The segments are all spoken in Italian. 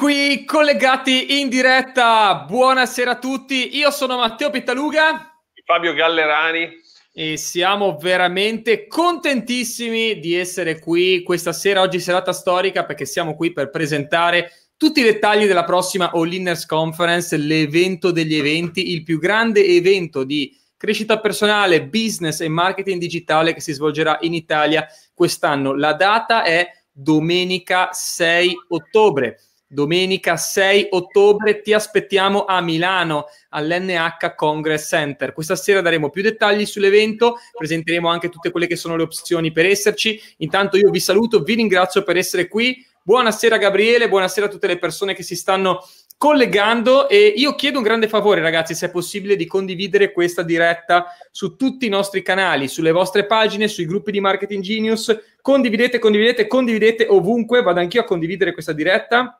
Qui collegati in diretta, buonasera a tutti, io sono Matteo Pettaluga. Fabio Gallerani. E siamo veramente contentissimi di essere qui questa sera, oggi serata storica, perché siamo qui per presentare tutti i dettagli della prossima All Inners Conference, l'evento degli eventi, il più grande evento di crescita personale, business e marketing digitale che si svolgerà in Italia quest'anno. La data è domenica 6 ottobre. Domenica 6 ottobre ti aspettiamo a Milano all'NH Congress Center. Questa sera daremo più dettagli sull'evento, presenteremo anche tutte quelle che sono le opzioni per esserci. Intanto io vi saluto, vi ringrazio per essere qui. Buonasera Gabriele, buonasera a tutte le persone che si stanno collegando e io chiedo un grande favore ragazzi se è possibile di condividere questa diretta su tutti i nostri canali, sulle vostre pagine, sui gruppi di Marketing Genius, condividete, condividete, condividete ovunque, vado anch'io a condividere questa diretta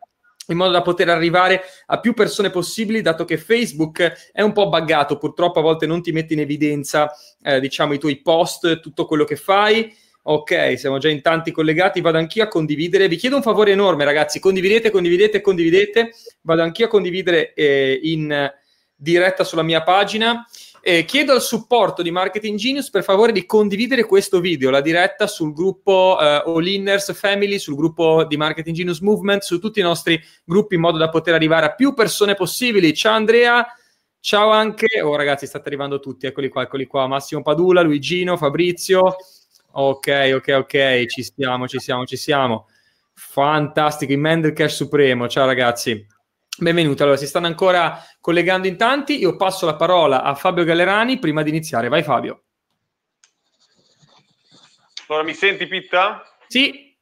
in modo da poter arrivare a più persone possibili, dato che Facebook è un po' buggato, purtroppo a volte non ti mette in evidenza, eh, diciamo, i tuoi post, tutto quello che fai. Ok, siamo già in tanti collegati, vado anch'io a condividere. Vi chiedo un favore enorme, ragazzi, condividete, condividete, condividete. Vado anch'io a condividere eh, in diretta sulla mia pagina. Eh, chiedo al supporto di Marketing Genius per favore di condividere questo video, la diretta sul gruppo eh, All Inners Family, sul gruppo di Marketing Genius Movement, su tutti i nostri gruppi in modo da poter arrivare a più persone possibili. Ciao Andrea, ciao anche, oh ragazzi state arrivando tutti, eccoli qua, eccoli qua, Massimo Padula, Luigino, Fabrizio. Ok, ok, ok, ci siamo, ci siamo, ci siamo. Fantastico, in Mendelcash Supremo, ciao ragazzi. Benvenuto, allora si stanno ancora collegando in tanti, io passo la parola a Fabio Gallerani prima di iniziare, vai Fabio. Allora mi senti Pitta? Sì,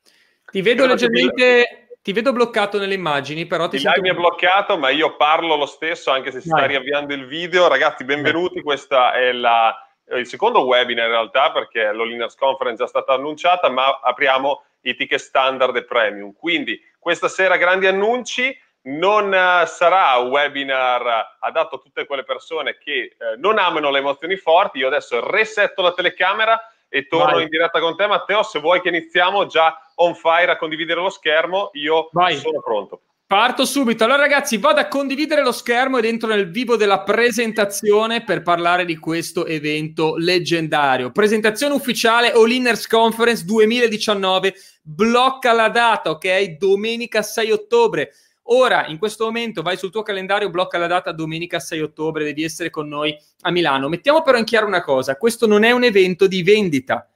ti vedo allora, leggermente, ti vedo bloccato nelle immagini, però ti sento... mi è bloccato, ma io parlo lo stesso anche se si vai. sta riavviando il video. Ragazzi, benvenuti, questo è la, eh, il secondo webinar in realtà perché l'Olinas Conference è già stata annunciata, ma apriamo i ticket standard e premium. Quindi questa sera grandi annunci non eh, sarà un webinar adatto a tutte quelle persone che eh, non amano le emozioni forti. Io adesso resetto la telecamera e torno Vai. in diretta con te, Matteo. Se vuoi che iniziamo già on fire a condividere lo schermo, io Vai. sono pronto. Parto subito. Allora, ragazzi, vado a condividere lo schermo ed entro nel vivo della presentazione per parlare di questo evento leggendario. Presentazione ufficiale All Inners Conference 2019. Blocca la data, ok? Domenica 6 ottobre. Ora, in questo momento, vai sul tuo calendario, blocca la data domenica 6 ottobre, devi essere con noi a Milano. Mettiamo però in chiaro una cosa, questo non è un evento di vendita.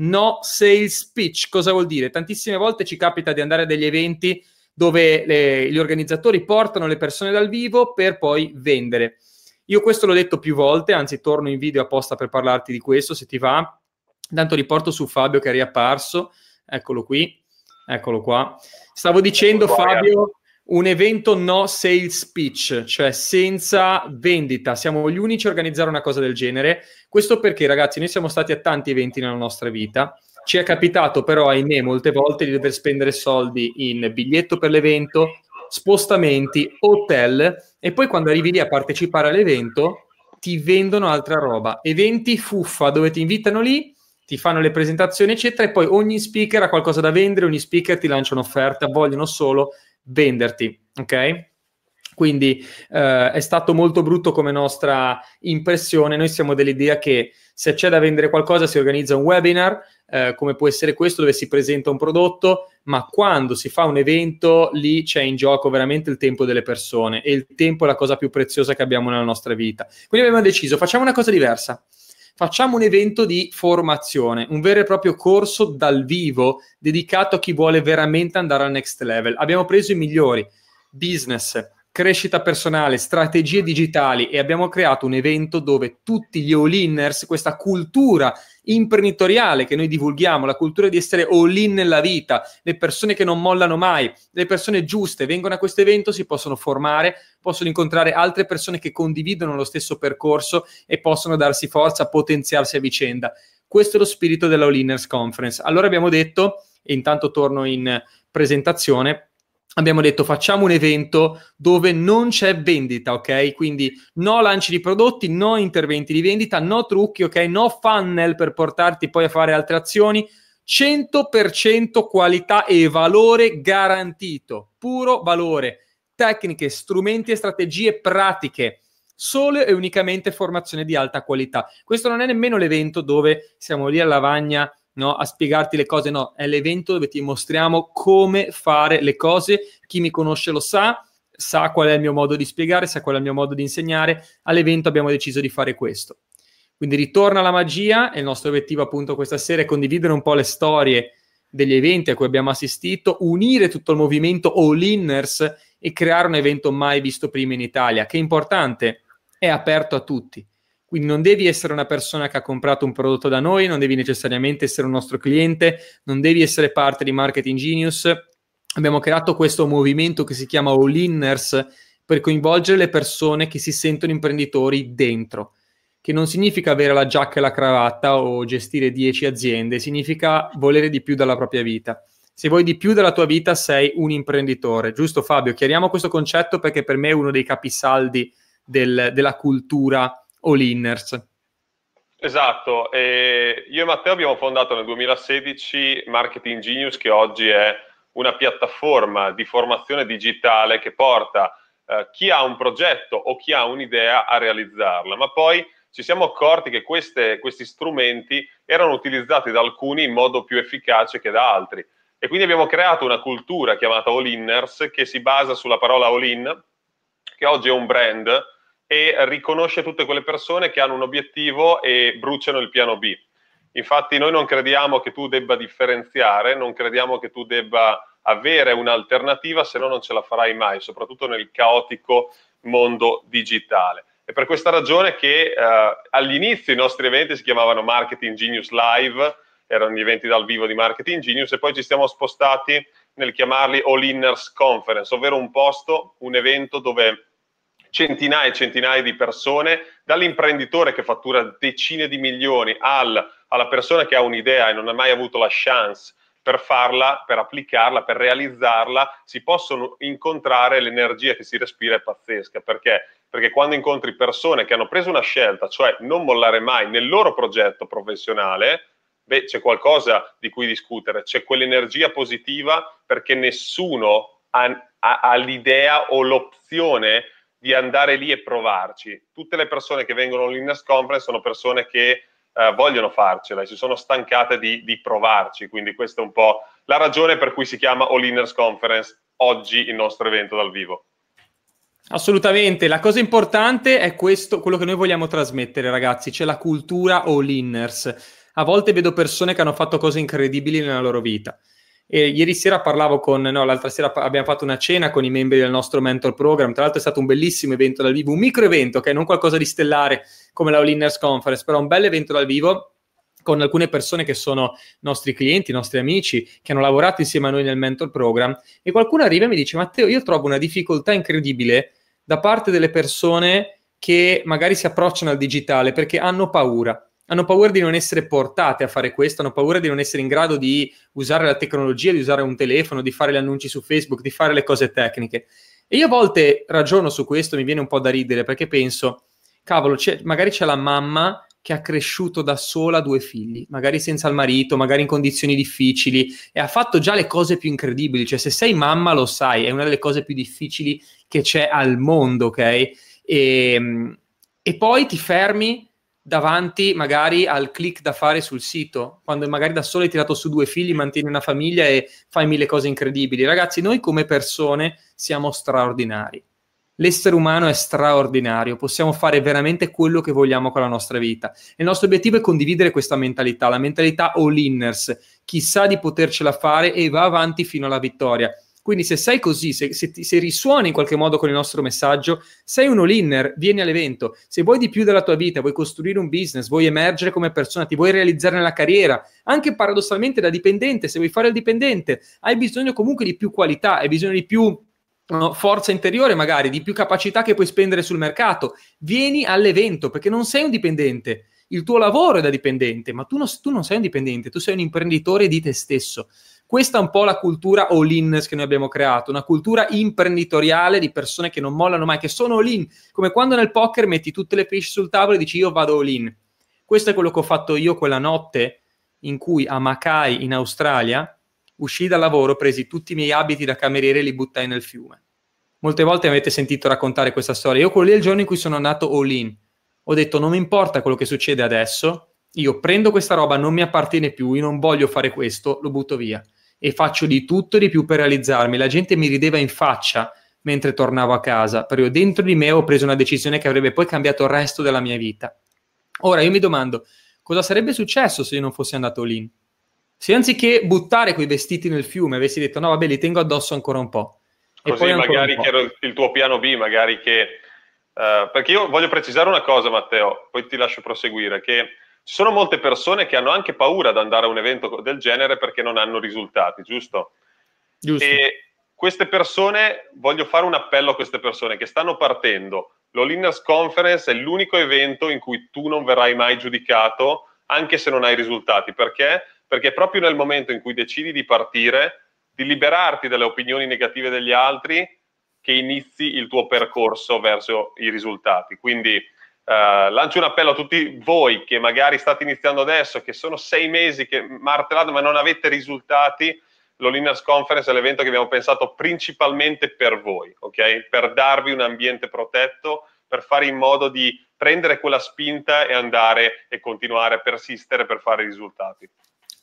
No sales pitch, cosa vuol dire? Tantissime volte ci capita di andare a degli eventi dove le, gli organizzatori portano le persone dal vivo per poi vendere. Io questo l'ho detto più volte, anzi torno in video apposta per parlarti di questo, se ti va. Intanto riporto su Fabio che è riapparso, eccolo qui, eccolo qua. Stavo dicendo Fabio eh un evento no sales pitch, cioè senza vendita. Siamo gli unici a organizzare una cosa del genere. Questo perché, ragazzi, noi siamo stati a tanti eventi nella nostra vita. Ci è capitato però, ahimè, molte volte di dover spendere soldi in biglietto per l'evento, spostamenti, hotel e poi quando arrivi lì a partecipare all'evento ti vendono altra roba. Eventi fuffa dove ti invitano lì ti fanno le presentazioni, eccetera, e poi ogni speaker ha qualcosa da vendere, ogni speaker ti lancia un'offerta, vogliono solo venderti, ok? Quindi eh, è stato molto brutto come nostra impressione. Noi siamo dell'idea che se c'è da vendere qualcosa si organizza un webinar, eh, come può essere questo, dove si presenta un prodotto, ma quando si fa un evento lì c'è in gioco veramente il tempo delle persone e il tempo è la cosa più preziosa che abbiamo nella nostra vita. Quindi abbiamo deciso, facciamo una cosa diversa facciamo un evento di formazione, un vero e proprio corso dal vivo dedicato a chi vuole veramente andare al next level. Abbiamo preso i migliori business, crescita personale, strategie digitali e abbiamo creato un evento dove tutti gli all-inners, questa cultura imprenditoriale che noi divulghiamo, la cultura di essere all-in nella vita, le persone che non mollano mai, le persone giuste vengono a questo evento, si possono formare, possono incontrare altre persone che condividono lo stesso percorso e possono darsi forza, potenziarsi a vicenda. Questo è lo spirito della All-Inners Conference. Allora abbiamo detto, e intanto torno in presentazione, abbiamo detto facciamo un evento dove non c'è vendita, ok? Quindi no lanci di prodotti, no interventi di vendita, no trucchi, ok? No funnel per portarti poi a fare altre azioni. 100% qualità e valore garantito, puro valore, tecniche, strumenti e strategie pratiche, solo e unicamente formazione di alta qualità. Questo non è nemmeno l'evento dove siamo lì a lavagna no? a spiegarti le cose, no, è l'evento dove ti mostriamo come fare le cose, chi mi conosce lo sa, sa qual è il mio modo di spiegare, sa qual è il mio modo di insegnare, all'evento abbiamo deciso di fare questo. Quindi ritorna la magia e il nostro obiettivo appunto questa sera è condividere un po' le storie degli eventi a cui abbiamo assistito, unire tutto il movimento All Inners e creare un evento mai visto prima in Italia, che è importante, è aperto a tutti. Quindi non devi essere una persona che ha comprato un prodotto da noi, non devi necessariamente essere un nostro cliente, non devi essere parte di Marketing Genius. Abbiamo creato questo movimento che si chiama All Inners per coinvolgere le persone che si sentono imprenditori dentro, che non significa avere la giacca e la cravatta o gestire 10 aziende, significa volere di più dalla propria vita. Se vuoi di più dalla tua vita sei un imprenditore, giusto Fabio? Chiariamo questo concetto perché per me è uno dei capisaldi del, della cultura all-inners. Esatto, e io e Matteo abbiamo fondato nel 2016 Marketing Genius che oggi è una piattaforma di formazione digitale che porta eh, chi ha un progetto o chi ha un'idea a realizzarla, ma poi ci siamo accorti che queste, questi strumenti erano utilizzati da alcuni in modo più efficace che da altri e quindi abbiamo creato una cultura chiamata All Inners che si basa sulla parola All In, che oggi è un brand e riconosce tutte quelle persone che hanno un obiettivo e bruciano il piano B. Infatti noi non crediamo che tu debba differenziare, non crediamo che tu debba avere un'alternativa, se no non ce la farai mai, soprattutto nel caotico mondo digitale. È per questa ragione che eh, all'inizio i nostri eventi si chiamavano Marketing Genius Live, erano gli eventi dal vivo di Marketing Genius e poi ci siamo spostati nel chiamarli All Inners Conference, ovvero un posto, un evento dove centinaia e centinaia di persone, dall'imprenditore che fattura decine di milioni al, alla persona che ha un'idea e non ha mai avuto la chance per farla, per applicarla, per realizzarla, si possono incontrare, l'energia che si respira è pazzesca, perché perché quando incontri persone che hanno preso una scelta, cioè non mollare mai nel loro progetto professionale, beh, c'è qualcosa di cui discutere, c'è quell'energia positiva perché nessuno ha, ha, ha l'idea o l'opzione di andare lì e provarci. Tutte le persone che vengono all'Inners Conference sono persone che eh, vogliono farcela e si sono stancate di, di, provarci, quindi questa è un po' la ragione per cui si chiama All-Inners Conference oggi il nostro evento dal vivo. Assolutamente, la cosa importante è questo, quello che noi vogliamo trasmettere ragazzi, c'è la cultura all-inners. A volte vedo persone che hanno fatto cose incredibili nella loro vita, e ieri sera parlavo con, no, l'altra sera abbiamo fatto una cena con i membri del nostro mentor program. Tra l'altro è stato un bellissimo evento dal vivo, un micro evento, che okay? non qualcosa di stellare come la Linners Conference, però un bel evento dal vivo con alcune persone che sono nostri clienti, nostri amici, che hanno lavorato insieme a noi nel mentor program. E qualcuno arriva e mi dice: Matteo, io trovo una difficoltà incredibile da parte delle persone che magari si approcciano al digitale perché hanno paura hanno paura di non essere portate a fare questo, hanno paura di non essere in grado di usare la tecnologia, di usare un telefono, di fare gli annunci su Facebook, di fare le cose tecniche. E io a volte ragiono su questo, mi viene un po' da ridere perché penso, cavolo, c'è, magari c'è la mamma che ha cresciuto da sola due figli, magari senza il marito, magari in condizioni difficili e ha fatto già le cose più incredibili, cioè se sei mamma lo sai, è una delle cose più difficili che c'è al mondo, ok? E, ehm, e poi ti fermi davanti magari al click da fare sul sito, quando magari da solo hai tirato su due figli, mantieni una famiglia e fai mille cose incredibili. Ragazzi, noi come persone siamo straordinari. L'essere umano è straordinario, possiamo fare veramente quello che vogliamo con la nostra vita. Il nostro obiettivo è condividere questa mentalità, la mentalità all-inners, chissà di potercela fare e va avanti fino alla vittoria. Quindi se sei così, se, se, ti, se risuoni in qualche modo con il nostro messaggio, sei un all-inner, vieni all'evento. Se vuoi di più della tua vita, vuoi costruire un business, vuoi emergere come persona, ti vuoi realizzare nella carriera, anche paradossalmente da dipendente, se vuoi fare il dipendente, hai bisogno comunque di più qualità, hai bisogno di più forza interiore magari, di più capacità che puoi spendere sul mercato. Vieni all'evento perché non sei un dipendente. Il tuo lavoro è da dipendente, ma tu, no, tu non sei un dipendente, tu sei un imprenditore di te stesso. Questa è un po' la cultura all-in che noi abbiamo creato, una cultura imprenditoriale di persone che non mollano mai, che sono all-in, come quando nel poker metti tutte le pesce sul tavolo e dici io vado all-in. Questo è quello che ho fatto io quella notte in cui a Mackay, in Australia, uscii dal lavoro, presi tutti i miei abiti da cameriere e li buttai nel fiume. Molte volte avete sentito raccontare questa storia. Io quello lì è il giorno in cui sono andato all in. Ho detto non mi importa quello che succede adesso, io prendo questa roba, non mi appartiene più, io non voglio fare questo, lo butto via e faccio di tutto e di più per realizzarmi. La gente mi rideva in faccia mentre tornavo a casa, però io dentro di me ho preso una decisione che avrebbe poi cambiato il resto della mia vita. Ora io mi domando, cosa sarebbe successo se io non fossi andato lì? Se anziché buttare quei vestiti nel fiume avessi detto no vabbè li tengo addosso ancora un po'. Così poi magari che era il tuo piano B, magari che... Uh, perché io voglio precisare una cosa Matteo, poi ti lascio proseguire, che ci sono molte persone che hanno anche paura ad andare a un evento del genere perché non hanno risultati, giusto? Giusto. E queste persone, voglio fare un appello a queste persone che stanno partendo. L'Olinas Conference è l'unico evento in cui tu non verrai mai giudicato, anche se non hai risultati. Perché? Perché proprio nel momento in cui decidi di partire, di liberarti dalle opinioni negative degli altri, che inizi il tuo percorso verso i risultati. Quindi eh, lancio un appello a tutti voi che magari state iniziando adesso, che sono sei mesi che martellate ma non avete risultati. L'Olinas Conference è l'evento che abbiamo pensato principalmente per voi, okay? per darvi un ambiente protetto, per fare in modo di prendere quella spinta e andare e continuare a persistere per fare risultati.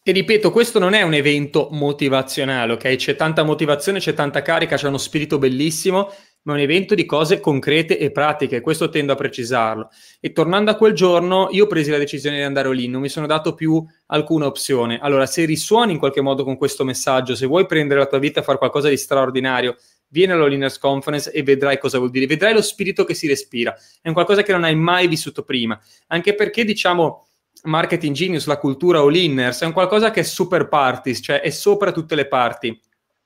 E ripeto, questo non è un evento motivazionale, ok? C'è tanta motivazione, c'è tanta carica, c'è uno spirito bellissimo, ma un evento di cose concrete e pratiche, questo tendo a precisarlo. E tornando a quel giorno, io presi la decisione di andare lì, non mi sono dato più alcuna opzione. Allora, se risuoni in qualche modo con questo messaggio, se vuoi prendere la tua vita e fare qualcosa di straordinario, vieni all'Olinas Conference e vedrai cosa vuol dire, vedrai lo spirito che si respira, è un qualcosa che non hai mai vissuto prima, anche perché diciamo marketing genius, la cultura all è un qualcosa che è super parties, cioè è sopra tutte le parti.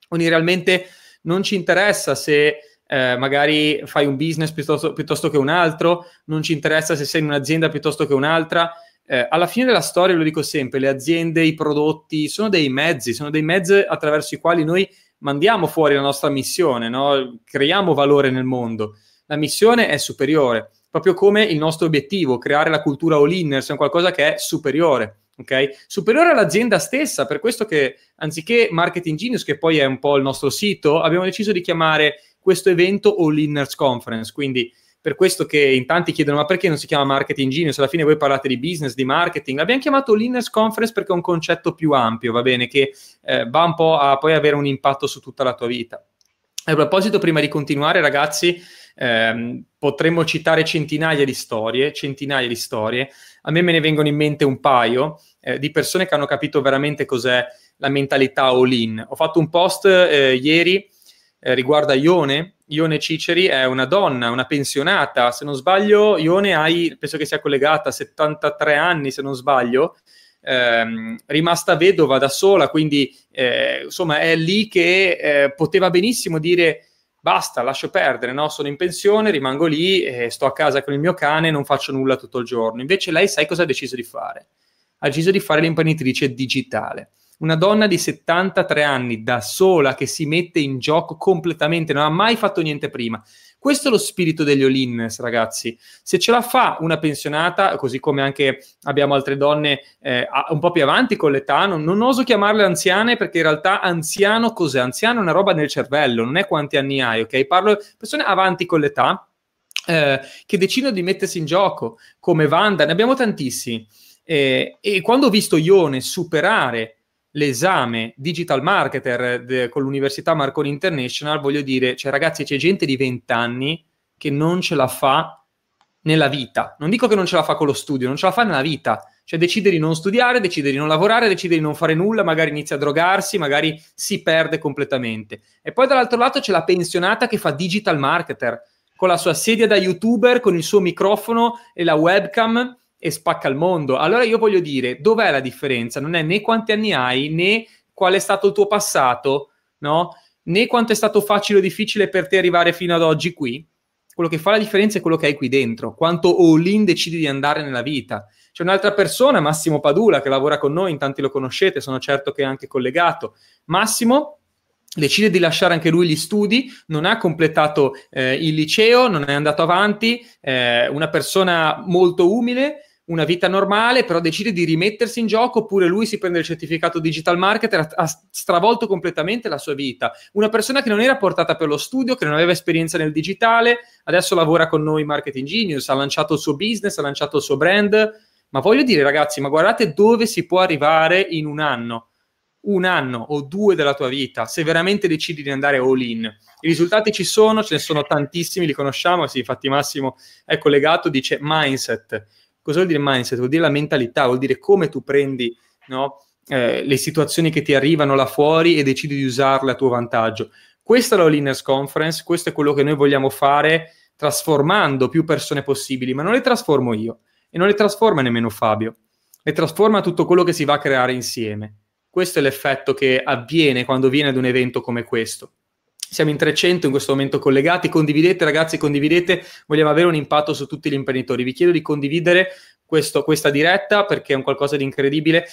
Quindi realmente non ci interessa se eh, magari fai un business piuttosto, piuttosto, che un altro, non ci interessa se sei in un'azienda piuttosto che un'altra. Eh, alla fine della storia, lo dico sempre, le aziende, i prodotti sono dei mezzi, sono dei mezzi attraverso i quali noi mandiamo fuori la nostra missione, no? creiamo valore nel mondo. La missione è superiore, proprio come il nostro obiettivo, creare la cultura all-inners, è qualcosa che è superiore. Okay? Superiore all'azienda stessa, per questo che anziché Marketing Genius, che poi è un po' il nostro sito, abbiamo deciso di chiamare questo evento o l'Inners Conference. Quindi per questo che in tanti chiedono ma perché non si chiama Marketing Genius? Alla fine voi parlate di business, di marketing. L'abbiamo chiamato l'Inners Conference perché è un concetto più ampio, va bene, che eh, va un po' a poi avere un impatto su tutta la tua vita. A proposito, prima di continuare, ragazzi, ehm, potremmo citare centinaia di storie, centinaia di storie. A me me ne vengono in mente un paio eh, di persone che hanno capito veramente cos'è la mentalità all-in. Ho fatto un post eh, ieri eh, riguarda Ione. Ione Ciceri è una donna, una pensionata, se non sbaglio, Ione hai, penso che sia collegata a 73 anni, se non sbaglio, ehm, rimasta vedova da sola, quindi eh, insomma è lì che eh, poteva benissimo dire basta, lascio perdere, no? sono in pensione, rimango lì, eh, sto a casa con il mio cane, non faccio nulla tutto il giorno. Invece lei sai cosa ha deciso di fare? Ha deciso di fare l'imprenditrice digitale una donna di 73 anni da sola che si mette in gioco completamente, non ha mai fatto niente prima. Questo è lo spirito degli Olins, ragazzi. Se ce la fa una pensionata, così come anche abbiamo altre donne eh, un po' più avanti con l'età, non, non, oso chiamarle anziane perché in realtà anziano cos'è? Anziano è una roba nel cervello, non è quanti anni hai, ok? Parlo di persone avanti con l'età eh, che decidono di mettersi in gioco, come Wanda, ne abbiamo tantissimi. Eh, e quando ho visto Ione superare l'esame digital marketer de, con l'Università Marconi International, voglio dire, cioè ragazzi, c'è gente di 20 anni che non ce la fa nella vita. Non dico che non ce la fa con lo studio, non ce la fa nella vita. Cioè decide di non studiare, decide di non lavorare, decide di non fare nulla, magari inizia a drogarsi, magari si perde completamente. E poi dall'altro lato c'è la pensionata che fa digital marketer, con la sua sedia da youtuber, con il suo microfono e la webcam e spacca il mondo. Allora io voglio dire, dov'è la differenza? Non è né quanti anni hai, né qual è stato il tuo passato, no? Né quanto è stato facile o difficile per te arrivare fino ad oggi qui. Quello che fa la differenza è quello che hai qui dentro, quanto all-in decidi di andare nella vita. C'è un'altra persona, Massimo Padula, che lavora con noi, in tanti lo conoscete, sono certo che è anche collegato. Massimo decide di lasciare anche lui gli studi, non ha completato eh, il liceo, non è andato avanti, eh, una persona molto umile, una vita normale, però decide di rimettersi in gioco, oppure lui si prende il certificato digital marketer, ha stravolto completamente la sua vita. Una persona che non era portata per lo studio, che non aveva esperienza nel digitale, adesso lavora con noi Marketing Genius, ha lanciato il suo business, ha lanciato il suo brand. Ma voglio dire, ragazzi, ma guardate dove si può arrivare in un anno un anno o due della tua vita se veramente decidi di andare all in. I risultati ci sono, ce ne sono tantissimi, li conosciamo, sì, infatti Massimo è collegato, dice mindset, Cosa vuol dire mindset? Vuol dire la mentalità, vuol dire come tu prendi no, eh, le situazioni che ti arrivano là fuori e decidi di usarle a tuo vantaggio. Questa è la Leaners Conference, questo è quello che noi vogliamo fare trasformando più persone possibili, ma non le trasformo io e non le trasforma nemmeno Fabio, le trasforma tutto quello che si va a creare insieme. Questo è l'effetto che avviene quando viene ad un evento come questo siamo in 300 in questo momento collegati. Condividete, ragazzi, condividete. Vogliamo avere un impatto su tutti gli imprenditori. Vi chiedo di condividere questo, questa diretta perché è un qualcosa di incredibile.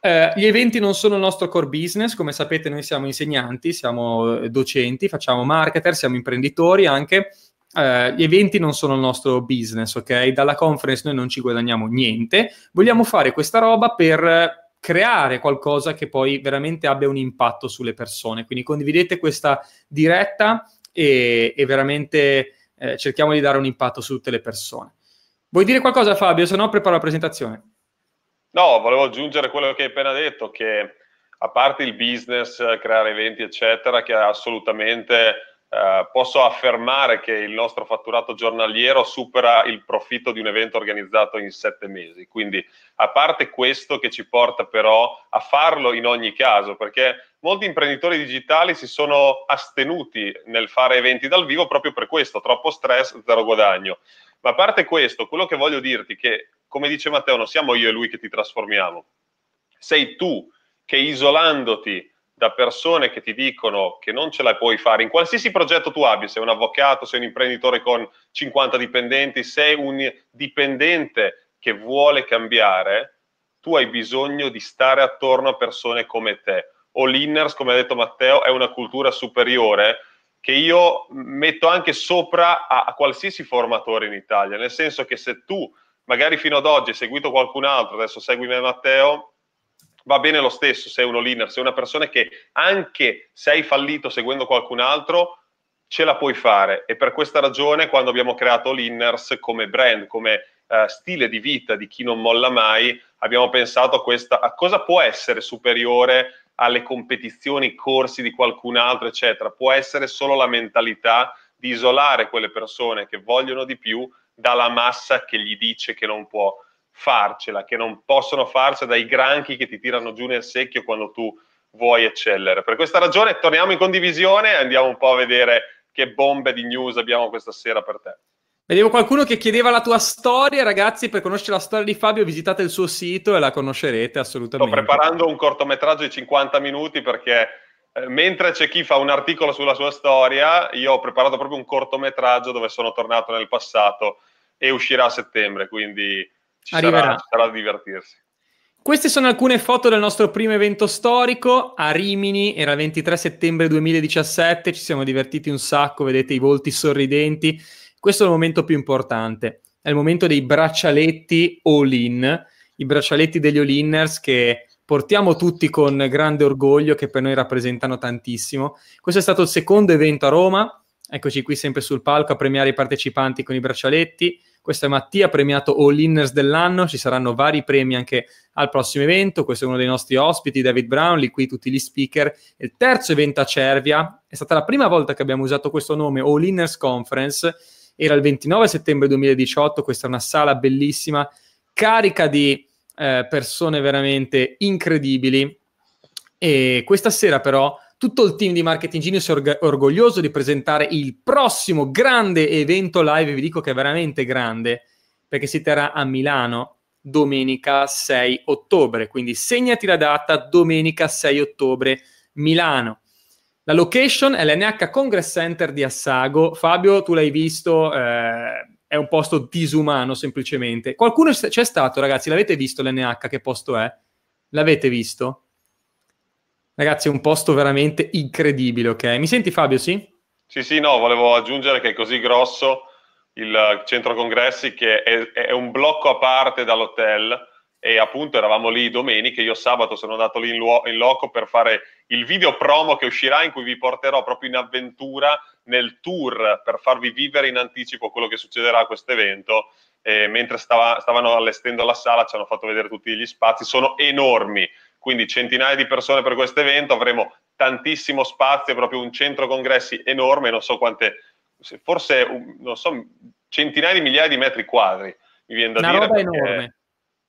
Eh, gli eventi non sono il nostro core business, come sapete noi siamo insegnanti, siamo eh, docenti, facciamo marketer, siamo imprenditori anche. Eh, gli eventi non sono il nostro business, ok? Dalla conference noi non ci guadagniamo niente. Vogliamo fare questa roba per creare qualcosa che poi veramente abbia un impatto sulle persone. Quindi condividete questa diretta e, e veramente eh, cerchiamo di dare un impatto su tutte le persone. Vuoi dire qualcosa Fabio? Se no preparo la presentazione. No, volevo aggiungere quello che hai appena detto, che a parte il business, creare eventi, eccetera, che assolutamente eh, posso affermare che il nostro fatturato giornaliero supera il profitto di un evento organizzato in sette mesi. Quindi, a parte questo che ci porta però a farlo in ogni caso, perché molti imprenditori digitali si sono astenuti nel fare eventi dal vivo proprio per questo, troppo stress, zero guadagno. Ma a parte questo, quello che voglio dirti è che, come dice Matteo, non siamo io e lui che ti trasformiamo, sei tu che isolandoti da persone che ti dicono che non ce la puoi fare in qualsiasi progetto tu abbia, sei un avvocato, sei un imprenditore con 50 dipendenti, sei un dipendente che vuole cambiare, tu hai bisogno di stare attorno a persone come te. O l'inners, come ha detto Matteo, è una cultura superiore che io metto anche sopra a, a qualsiasi formatore in Italia, nel senso che se tu magari fino ad oggi hai seguito qualcun altro, adesso segui me Matteo, va bene lo stesso, se sei uno leaner, sei una persona che anche se hai fallito seguendo qualcun altro, ce la puoi fare e per questa ragione quando abbiamo creato Linners come brand, come uh, stile di vita di chi non molla mai, abbiamo pensato a, questa, a cosa può essere superiore alle competizioni, corsi di qualcun altro, eccetera. Può essere solo la mentalità di isolare quelle persone che vogliono di più dalla massa che gli dice che non può farcela, che non possono farcela dai granchi che ti tirano giù nel secchio quando tu vuoi eccellere. Per questa ragione torniamo in condivisione e andiamo un po' a vedere che bombe di news abbiamo questa sera per te. Vedevo qualcuno che chiedeva la tua storia, ragazzi, per conoscere la storia di Fabio visitate il suo sito e la conoscerete assolutamente. Sto preparando un cortometraggio di 50 minuti perché eh, mentre c'è chi fa un articolo sulla sua storia, io ho preparato proprio un cortometraggio dove sono tornato nel passato e uscirà a settembre, quindi ci Arriverà. sarà, sarà da divertirsi. Queste sono alcune foto del nostro primo evento storico a Rimini, era il 23 settembre 2017, ci siamo divertiti un sacco, vedete i volti sorridenti. Questo è il momento più importante, è il momento dei braccialetti all-in, i braccialetti degli all-inners che portiamo tutti con grande orgoglio, che per noi rappresentano tantissimo. Questo è stato il secondo evento a Roma, eccoci qui sempre sul palco a premiare i partecipanti con i braccialetti questo è Mattia, premiato All Inners dell'anno. Ci saranno vari premi anche al prossimo evento. Questo è uno dei nostri ospiti, David Brown, lì qui tutti gli speaker. Il terzo evento a Cervia è stata la prima volta che abbiamo usato questo nome, All Inners Conference. Era il 29 settembre 2018. Questa è una sala bellissima, carica di eh, persone veramente incredibili. E questa sera, però, tutto il team di Marketing Genius è org- orgoglioso di presentare il prossimo grande evento live, vi dico che è veramente grande, perché si terrà a Milano domenica 6 ottobre, quindi segnati la data domenica 6 ottobre Milano. La location è l'NH Congress Center di Assago. Fabio, tu l'hai visto, eh, è un posto disumano semplicemente. Qualcuno c'è stato, ragazzi, l'avete visto l'NH che posto è? L'avete visto? Ragazzi, è un posto veramente incredibile, ok? Mi senti Fabio, sì? Sì, sì, no, volevo aggiungere che è così grosso il centro congressi che è, è un blocco a parte dall'hotel e appunto eravamo lì domenica, io sabato sono andato lì in, luo- in, loco per fare il video promo che uscirà in cui vi porterò proprio in avventura nel tour per farvi vivere in anticipo quello che succederà a questo evento. mentre stava- stavano allestendo la sala ci hanno fatto vedere tutti gli spazi, sono enormi, quindi centinaia di persone per questo evento, avremo tantissimo spazio, proprio un centro congressi enorme, non so quante, forse non so, centinaia di migliaia di metri quadri, mi viene da Una dire. Una roba enorme.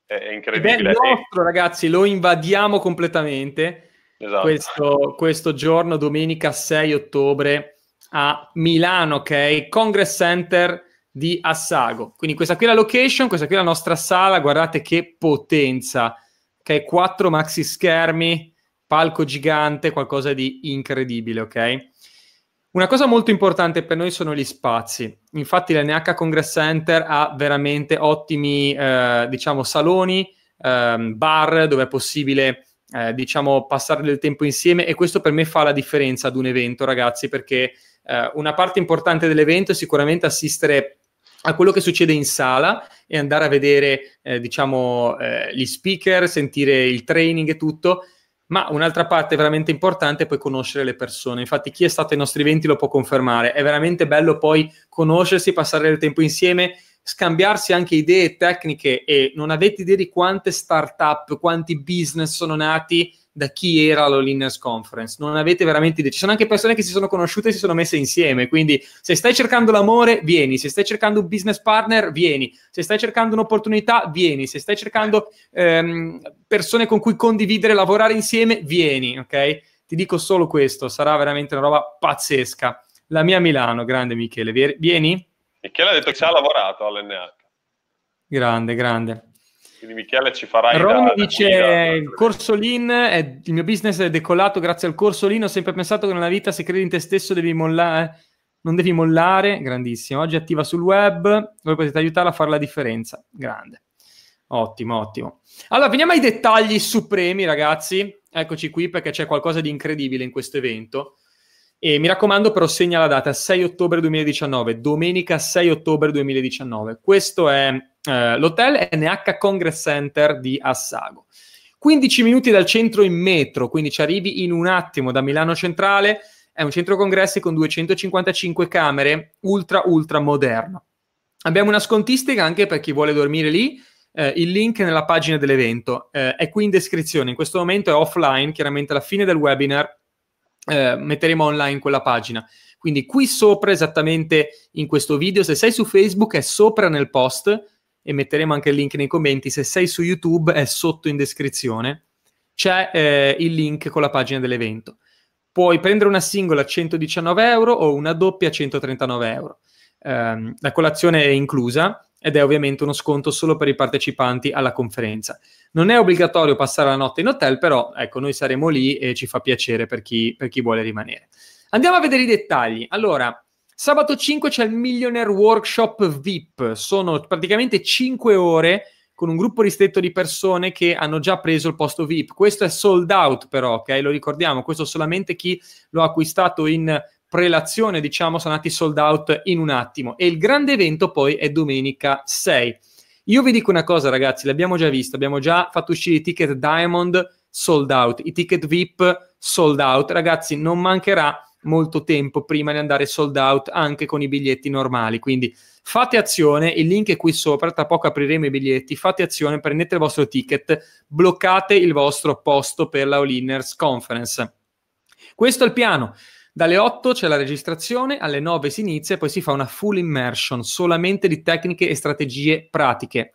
È, è incredibile. Ed è nostro, ragazzi, lo invadiamo completamente. Esatto. Questo, questo giorno, domenica 6 ottobre, a Milano, ok? Congress Center di Assago. Quindi questa qui è la location, questa qui è la nostra sala, guardate che potenza che è Quattro maxi schermi, palco gigante, qualcosa di incredibile, ok? Una cosa molto importante per noi sono gli spazi. Infatti l'NH Congress Center ha veramente ottimi, eh, diciamo, saloni, eh, bar dove è possibile, eh, diciamo, passare del tempo insieme e questo per me fa la differenza ad un evento, ragazzi, perché eh, una parte importante dell'evento è sicuramente assistere a quello che succede in sala e andare a vedere, eh, diciamo, eh, gli speaker, sentire il training e tutto. Ma un'altra parte veramente importante è poi conoscere le persone. Infatti, chi è stato ai nostri eventi lo può confermare. È veramente bello poi conoscersi, passare del tempo insieme, scambiarsi anche idee tecniche e non avete idea di quante start-up, quanti business sono nati da chi era lall Conference. Non avete veramente idea. Ci sono anche persone che si sono conosciute e si sono messe insieme. Quindi, se stai cercando l'amore, vieni. Se stai cercando un business partner, vieni. Se stai cercando un'opportunità, vieni. Se stai cercando ehm, persone con cui condividere, lavorare insieme, vieni. Ok? Ti dico solo questo. Sarà veramente una roba pazzesca. La mia Milano, grande Michele. Vieni. Michele ha detto che ci ha lavorato all'NH. Grande, grande. Quindi Michele ci farai... Ron dice, il eh. corso Lean, è, il mio business è decollato grazie al corso Lean, ho sempre pensato che nella vita se credi in te stesso devi mollare, eh, non devi mollare, grandissimo. Oggi è attiva sul web, voi potete aiutarla a fare la differenza, grande. Ottimo, ottimo. Allora, veniamo ai dettagli supremi, ragazzi. Eccoci qui perché c'è qualcosa di incredibile in questo evento. E mi raccomando, però, segna la data 6 ottobre 2019, domenica 6 ottobre 2019. Questo è eh, l'hotel è NH Congress Center di Assago. 15 minuti dal centro in metro, quindi ci arrivi in un attimo da Milano Centrale, è un centro congressi con 255 camere, ultra ultra moderno. Abbiamo una scontistica anche per chi vuole dormire lì, eh, il link nella pagina dell'evento. Eh, è qui in descrizione. In questo momento è offline, chiaramente alla fine del webinar eh, metteremo online quella pagina. Quindi qui sopra, esattamente in questo video, se sei su Facebook è sopra nel post, e metteremo anche il link nei commenti, se sei su YouTube è sotto in descrizione, c'è eh, il link con la pagina dell'evento. Puoi prendere una singola a 119 euro o una doppia a 139 euro. Eh, la colazione è inclusa ed è ovviamente uno sconto solo per i partecipanti alla conferenza. Non è obbligatorio passare la notte in hotel, però ecco, noi saremo lì e ci fa piacere per chi, per chi vuole rimanere. Andiamo a vedere i dettagli. Allora, Sabato 5 c'è il Millionaire Workshop VIP, sono praticamente 5 ore con un gruppo ristretto di persone che hanno già preso il posto VIP. Questo è sold out però, ok? Lo ricordiamo, questo solamente chi lo ha acquistato in prelazione, diciamo, sono andati sold out in un attimo. E il grande evento poi è domenica 6. Io vi dico una cosa, ragazzi, l'abbiamo già visto, abbiamo già fatto uscire i ticket Diamond sold out, i ticket VIP sold out. Ragazzi, non mancherà molto tempo prima di andare sold out anche con i biglietti normali. Quindi fate azione, il link è qui sopra, tra poco apriremo i biglietti, fate azione, prendete il vostro ticket, bloccate il vostro posto per la All Inners Conference. Questo è il piano. Dalle 8 c'è la registrazione, alle 9 si inizia e poi si fa una full immersion solamente di tecniche e strategie pratiche.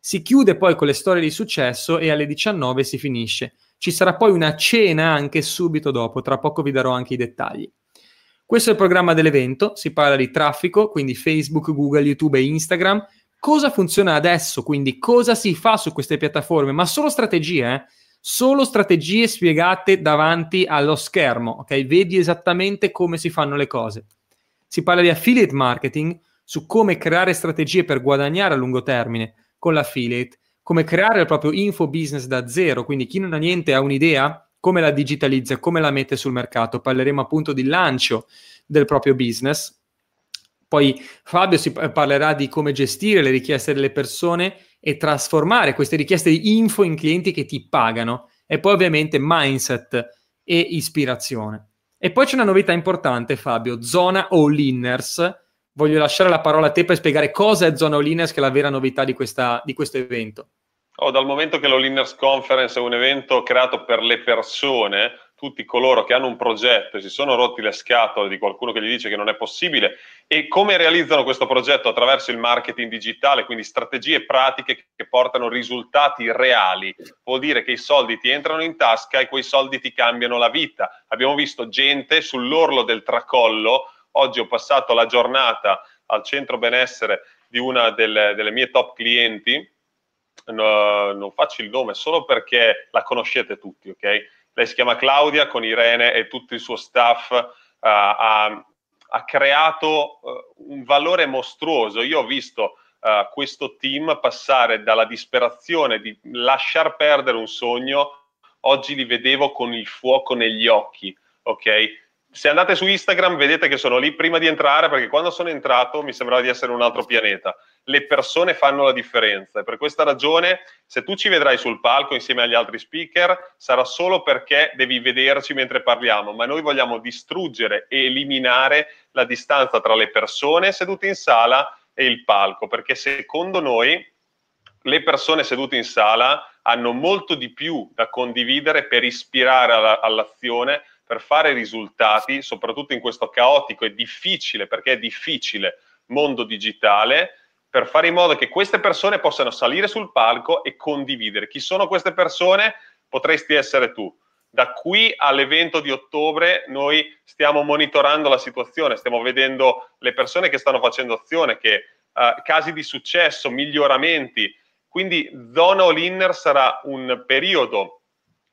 Si chiude poi con le storie di successo e alle 19 si finisce. Ci sarà poi una cena anche subito dopo, tra poco vi darò anche i dettagli. Questo è il programma dell'evento, si parla di traffico, quindi Facebook, Google, YouTube e Instagram. Cosa funziona adesso? Quindi cosa si fa su queste piattaforme? Ma solo strategie, eh? solo strategie spiegate davanti allo schermo, ok? Vedi esattamente come si fanno le cose. Si parla di affiliate marketing, su come creare strategie per guadagnare a lungo termine con l'affiliate come creare il proprio info business da zero, quindi chi non ha niente ha un'idea, come la digitalizza, come la mette sul mercato. Parleremo appunto di lancio del proprio business. Poi Fabio si parlerà di come gestire le richieste delle persone e trasformare queste richieste di info in clienti che ti pagano. E poi ovviamente mindset e ispirazione. E poi c'è una novità importante, Fabio, zona all-inners. Voglio lasciare la parola a te per spiegare cosa è zona all-inners, che è la vera novità di, questa, di questo evento. Oh, dal momento che lall Conference è un evento creato per le persone, tutti coloro che hanno un progetto e si sono rotti le scatole di qualcuno che gli dice che non è possibile e come realizzano questo progetto attraverso il marketing digitale, quindi strategie pratiche che portano risultati reali. Vuol dire che i soldi ti entrano in tasca e quei soldi ti cambiano la vita. Abbiamo visto gente sull'orlo del tracollo, oggi ho passato la giornata al centro benessere di una delle, delle mie top clienti no, non faccio il nome solo perché la conoscete tutti, ok? Lei si chiama Claudia con Irene e tutto il suo staff uh, ha, ha, creato uh, un valore mostruoso. Io ho visto uh, questo team passare dalla disperazione di lasciar perdere un sogno, oggi li vedevo con il fuoco negli occhi, ok? se andate su Instagram vedete che sono lì prima di entrare perché quando sono entrato mi sembrava di essere un altro pianeta le persone fanno la differenza e per questa ragione se tu ci vedrai sul palco insieme agli altri speaker sarà solo perché devi vederci mentre parliamo, ma noi vogliamo distruggere e eliminare la distanza tra le persone sedute in sala e il palco, perché secondo noi le persone sedute in sala hanno molto di più da condividere per ispirare alla, all'azione, per fare risultati, soprattutto in questo caotico e difficile, perché è difficile, mondo digitale per fare in modo che queste persone possano salire sul palco e condividere. Chi sono queste persone? Potresti essere tu. Da qui all'evento di ottobre noi stiamo monitorando la situazione, stiamo vedendo le persone che stanno facendo azione, che, uh, casi di successo, miglioramenti. Quindi zona all-inner sarà un periodo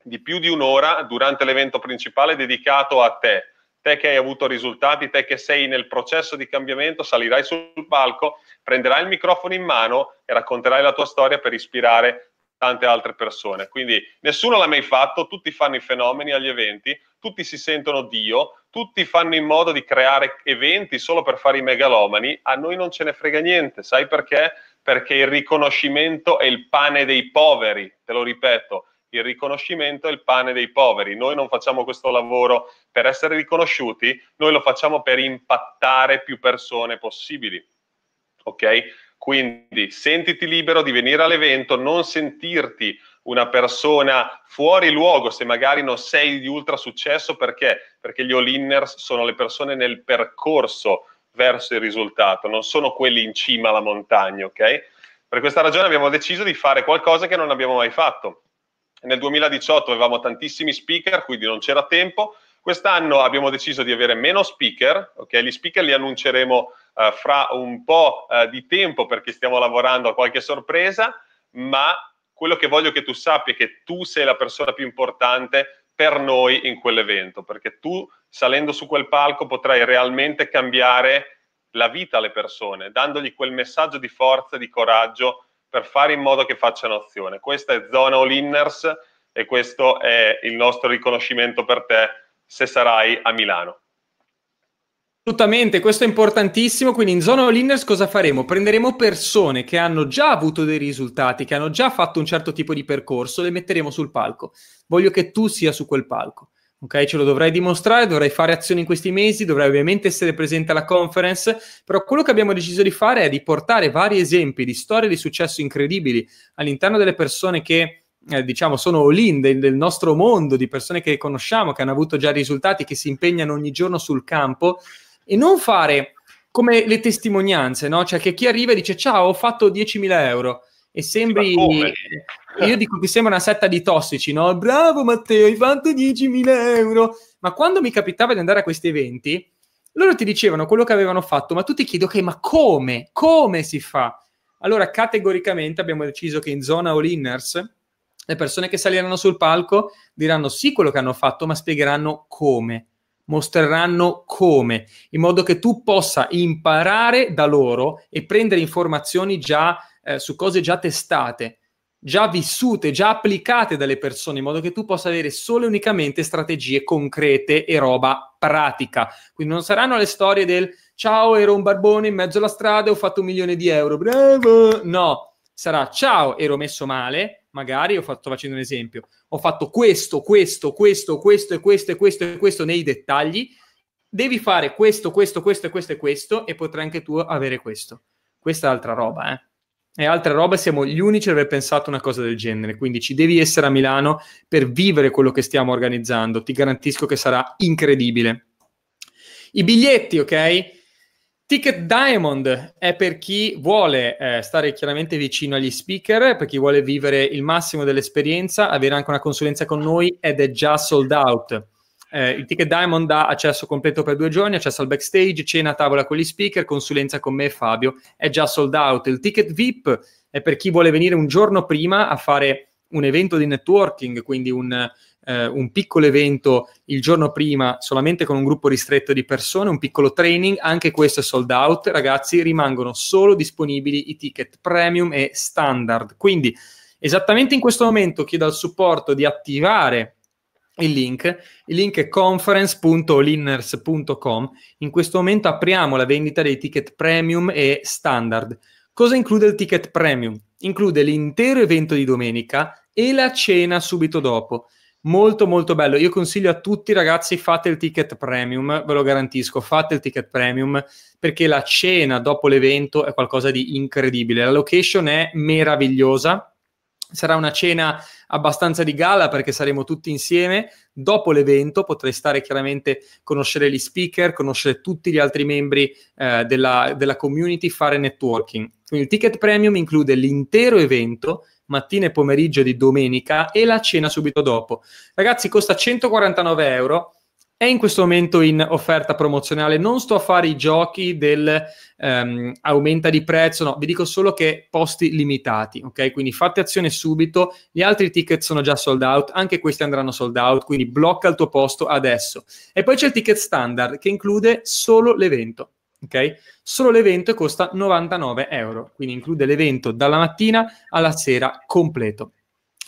di più di un'ora durante l'evento principale dedicato a te te che hai avuto risultati, te che sei nel processo di cambiamento, salirai sul palco, prenderai il microfono in mano e racconterai la tua storia per ispirare tante altre persone. Quindi nessuno l'ha mai fatto, tutti fanno i fenomeni agli eventi, tutti si sentono Dio, tutti fanno in modo di creare eventi solo per fare i megalomani, a noi non ce ne frega niente, sai perché? Perché il riconoscimento è il pane dei poveri, te lo ripeto, il riconoscimento è il pane dei poveri. Noi non facciamo questo lavoro per essere riconosciuti, noi lo facciamo per impattare più persone possibili. Ok? Quindi sentiti libero di venire all'evento, non sentirti una persona fuori luogo se magari non sei di ultra successo perché? Perché gli all-inners sono le persone nel percorso verso il risultato, non sono quelli in cima alla montagna, ok? Per questa ragione abbiamo deciso di fare qualcosa che non abbiamo mai fatto nel 2018 avevamo tantissimi speaker, quindi non c'era tempo. Quest'anno abbiamo deciso di avere meno speaker, okay? gli speaker li annunceremo eh, fra un po' eh, di tempo perché stiamo lavorando a qualche sorpresa, ma quello che voglio che tu sappia è che tu sei la persona più importante per noi in quell'evento, perché tu salendo su quel palco potrai realmente cambiare la vita alle persone, dandogli quel messaggio di forza, di coraggio per fare in modo che facciano azione. Questa è zona all inners e questo è il nostro riconoscimento per te se sarai a Milano. Assolutamente, questo è importantissimo. Quindi in zona all-inners cosa faremo? Prenderemo persone che hanno già avuto dei risultati, che hanno già fatto un certo tipo di percorso, le metteremo sul palco. Voglio che tu sia su quel palco. Ok, ce lo dovrei dimostrare, dovrei fare azioni in questi mesi, dovrei ovviamente essere presente alla conference, però quello che abbiamo deciso di fare è di portare vari esempi di storie di successo incredibili all'interno delle persone che eh, diciamo, sono all-in del, del, nostro mondo, di persone che conosciamo, che hanno avuto già risultati, che si impegnano ogni giorno sul campo, e non fare come le testimonianze, no? Cioè che chi arriva e dice ciao, ho fatto 10.000 euro e sembri... Io dico che sembra una setta di tossici, no? Bravo Matteo, hai fatto 10.000 euro. Ma quando mi capitava di andare a questi eventi, loro ti dicevano quello che avevano fatto, ma tu ti chiedi, ok, ma come? Come si fa? Allora, categoricamente abbiamo deciso che in zona all-inners le persone che saliranno sul palco diranno sì quello che hanno fatto, ma spiegheranno come, mostreranno come, in modo che tu possa imparare da loro e prendere informazioni già eh, su cose già testate, già vissute, già applicate dalle persone, in modo che tu possa avere solo e unicamente strategie concrete e roba pratica. Quindi non saranno le storie del ciao, ero un barbone in mezzo alla strada e ho fatto un milione di euro, bravo! No, sarà ciao, ero messo male, magari ho fatto facendo un esempio, ho fatto questo, questo, questo, questo e questo e questo e questo nei dettagli, devi fare questo, questo, questo e questo e questo e potrai anche tu avere questo. Questa è altra roba, eh e altre robe siamo gli unici ad aver pensato una cosa del genere. Quindi ci devi essere a Milano per vivere quello che stiamo organizzando. Ti garantisco che sarà incredibile. I biglietti, ok? Ticket Diamond è per chi vuole eh, stare chiaramente vicino agli speaker, per chi vuole vivere il massimo dell'esperienza, avere anche una consulenza con noi ed è già sold out. Eh, il ticket Diamond ha accesso completo per due giorni, accesso al backstage, cena a tavola con gli speaker, consulenza con me e Fabio. È già sold out. Il ticket VIP è per chi vuole venire un giorno prima a fare un evento di networking, quindi un, eh, un piccolo evento il giorno prima solamente con un gruppo ristretto di persone, un piccolo training, anche questo è sold out. Ragazzi, rimangono solo disponibili i ticket premium e standard. Quindi esattamente in questo momento chiedo al supporto di attivare il link, il link è conference.linners.com. In questo momento apriamo la vendita dei ticket premium e standard. Cosa include il ticket premium? Include l'intero evento di domenica e la cena subito dopo. Molto molto bello. Io consiglio a tutti ragazzi fate il ticket premium, ve lo garantisco, fate il ticket premium perché la cena dopo l'evento è qualcosa di incredibile. La location è meravigliosa Sarà una cena abbastanza di gala perché saremo tutti insieme. Dopo l'evento potrai stare chiaramente, a conoscere gli speaker, conoscere tutti gli altri membri eh, della, della community, fare networking. Quindi il ticket premium include l'intero evento, mattina e pomeriggio di domenica e la cena subito dopo. Ragazzi, costa 149 euro è in questo momento in offerta promozionale. Non sto a fare i giochi del um, aumenta di prezzo, no, vi dico solo che posti limitati, ok? Quindi fate azione subito. Gli altri ticket sono già sold out, anche questi andranno sold out, quindi blocca il tuo posto adesso. E poi c'è il ticket standard che include solo l'evento. Ok? Solo l'evento costa 99 euro, quindi include l'evento dalla mattina alla sera completo.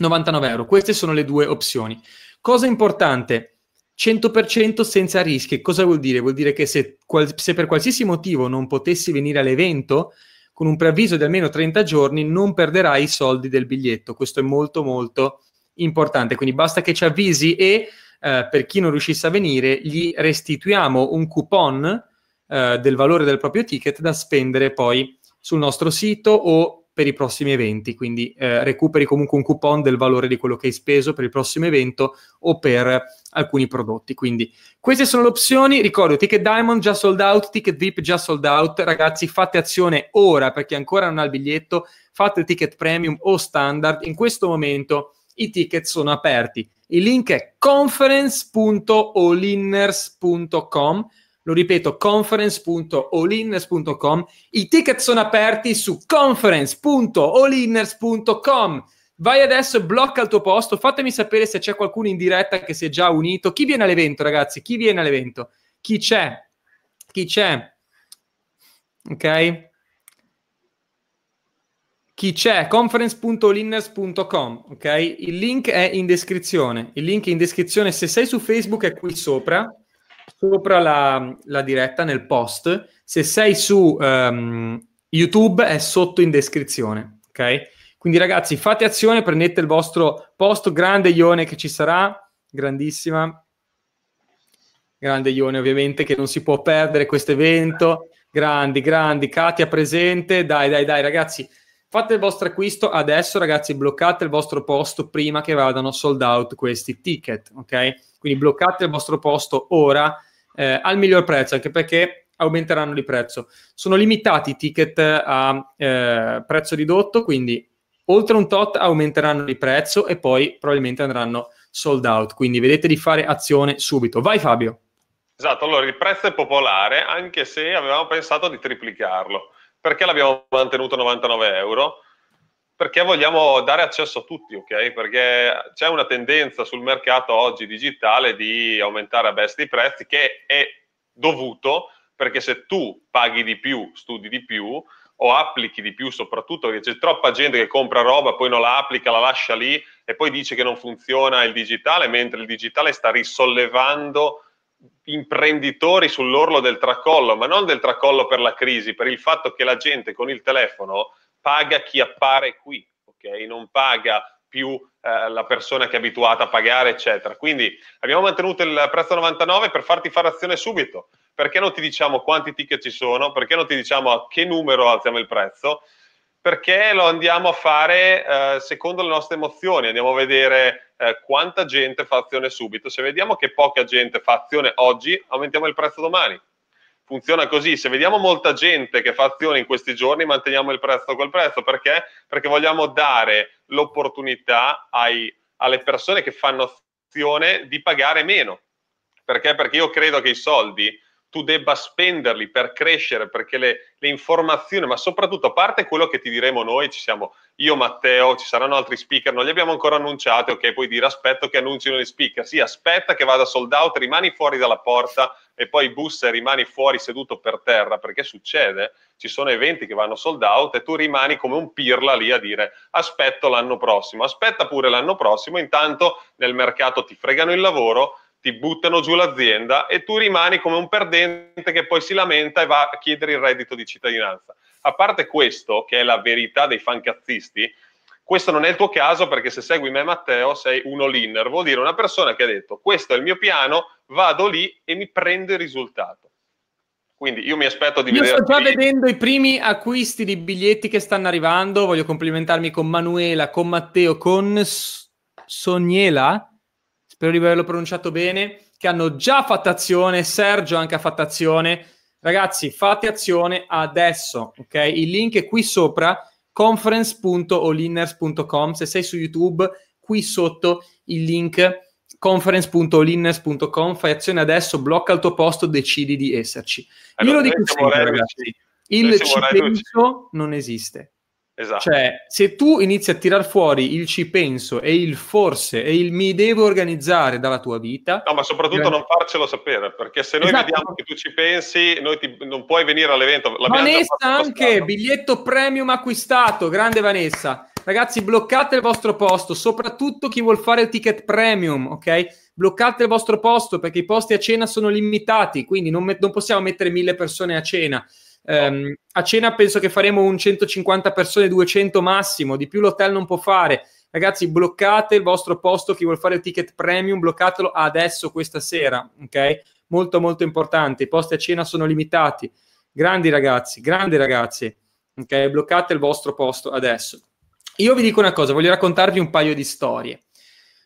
99 euro. Queste sono le due opzioni. Cosa importante, 100% senza rischi. Cosa vuol dire? Vuol dire che se, qual- se, per qualsiasi motivo non potessi venire all'evento, con un preavviso di almeno 30 giorni non perderai i soldi del biglietto. Questo è molto molto importante. Quindi basta che ci avvisi e eh, per chi non riuscisse a venire gli restituiamo un coupon eh, del valore del proprio ticket da spendere poi sul nostro sito o per i prossimi eventi, quindi eh, recuperi comunque un coupon del valore di quello che hai speso per il prossimo evento o per alcuni prodotti. Quindi queste sono le opzioni, ricordo Ticket Diamond già sold out, Ticket VIP già sold out, ragazzi fate azione ora perché ancora non ha il biglietto, fate il Ticket Premium o Standard, in questo momento i ticket sono aperti. Il link è conference.olinners.com. Lo ripeto, conference.allinners.com. I ticket sono aperti su conference.allinners.com. Vai adesso, blocca il tuo posto, fatemi sapere se c'è qualcuno in diretta che si è già unito. Chi viene all'evento, ragazzi? Chi viene all'evento? Chi c'è? Chi c'è? Ok? Chi c'è? conference.linners.com, ok? Il link è in descrizione. Il link è in descrizione se sei su Facebook è qui sopra sopra la, la diretta, nel post. Se sei su um, YouTube è sotto in descrizione, ok? Quindi ragazzi, fate azione, prendete il vostro posto, grande Ione che ci sarà, grandissima, grande Ione ovviamente che non si può perdere questo evento, grandi, grandi, Katia presente, dai, dai, dai ragazzi, fate il vostro acquisto adesso ragazzi, bloccate il vostro posto prima che vadano sold out questi ticket, ok? Quindi bloccate il vostro posto ora eh, al miglior prezzo, anche perché aumenteranno di prezzo. Sono limitati i ticket a eh, prezzo ridotto, quindi oltre un tot aumenteranno di prezzo e poi probabilmente andranno sold out. Quindi vedete di fare azione subito. Vai Fabio. Esatto, allora il prezzo è popolare anche se avevamo pensato di triplicarlo perché l'abbiamo mantenuto a 99 euro? perché vogliamo dare accesso a tutti, ok? Perché c'è una tendenza sul mercato oggi digitale di aumentare a bestia i prezzi che è dovuto perché se tu paghi di più, studi di più o applichi di più soprattutto perché c'è troppa gente che compra roba, poi non la applica, la lascia lì e poi dice che non funziona il digitale, mentre il digitale sta risollevando imprenditori sull'orlo del tracollo, ma non del tracollo per la crisi, per il fatto che la gente con il telefono paga chi appare qui, okay? non paga più eh, la persona che è abituata a pagare, eccetera. Quindi abbiamo mantenuto il prezzo 99 per farti fare azione subito. Perché non ti diciamo quanti ticket ci sono? Perché non ti diciamo a che numero alziamo il prezzo? Perché lo andiamo a fare eh, secondo le nostre emozioni, andiamo a vedere eh, quanta gente fa azione subito. Se vediamo che poca gente fa azione oggi, aumentiamo il prezzo domani funziona così. Se vediamo molta gente che fa azioni in questi giorni, manteniamo il prezzo a quel prezzo. Perché? Perché vogliamo dare l'opportunità ai, alle persone che fanno azione di pagare meno. Perché? Perché io credo che i soldi tu debba spenderli per crescere, perché le, le, informazioni, ma soprattutto a parte quello che ti diremo noi, ci siamo io, Matteo, ci saranno altri speaker, non li abbiamo ancora annunciati, ok, puoi dire aspetto che annunciano gli speaker, sì, aspetta che vada sold out, rimani fuori dalla porta e poi bussa e rimani fuori seduto per terra, perché succede, ci sono eventi che vanno sold out e tu rimani come un pirla lì a dire aspetto l'anno prossimo, aspetta pure l'anno prossimo, intanto nel mercato ti fregano il lavoro, ti buttano giù l'azienda e tu rimani come un perdente che poi si lamenta e va a chiedere il reddito di cittadinanza. A parte questo, che è la verità dei fancazzisti, questo non è il tuo caso perché se segui me Matteo sei un all-inner, vuol dire una persona che ha detto questo è il mio piano, vado lì e mi prendo il risultato. Quindi io mi aspetto di io vedere... Io sto già vedendo i primi acquisti di biglietti che stanno arrivando, voglio complimentarmi con Manuela, con Matteo, con S- Soniela, spero di averlo pronunciato bene, che hanno già fatto azione, Sergio anche ha fatto azione. Ragazzi, fate azione adesso, ok? Il link è qui sopra, conference.olinners.com. Se sei su YouTube, qui sotto il link conference.olinners.com, fai azione adesso, blocca il tuo posto, decidi di esserci. Allora, Io lo dico sempre, ragazzi, il ci penso non esiste. Esatto. Cioè, se tu inizi a tirar fuori il ci penso e il forse e il mi devo organizzare dalla tua vita... No, ma soprattutto non farcelo sapere, perché se noi esatto. vediamo che tu ci pensi, noi ti... non puoi venire all'evento. Vanessa anche, biglietto premium acquistato, grande Vanessa. Ragazzi, bloccate il vostro posto, soprattutto chi vuol fare il ticket premium, ok? Bloccate il vostro posto perché i posti a cena sono limitati, quindi non, me- non possiamo mettere mille persone a cena. Um, a cena penso che faremo un 150 persone, 200 massimo, di più l'hotel non può fare. Ragazzi, bloccate il vostro posto, chi vuol fare il ticket premium, bloccatelo adesso questa sera, ok? Molto molto importante, i posti a cena sono limitati. Grandi ragazzi, grandi ragazzi, ok? Bloccate il vostro posto adesso. Io vi dico una cosa, voglio raccontarvi un paio di storie.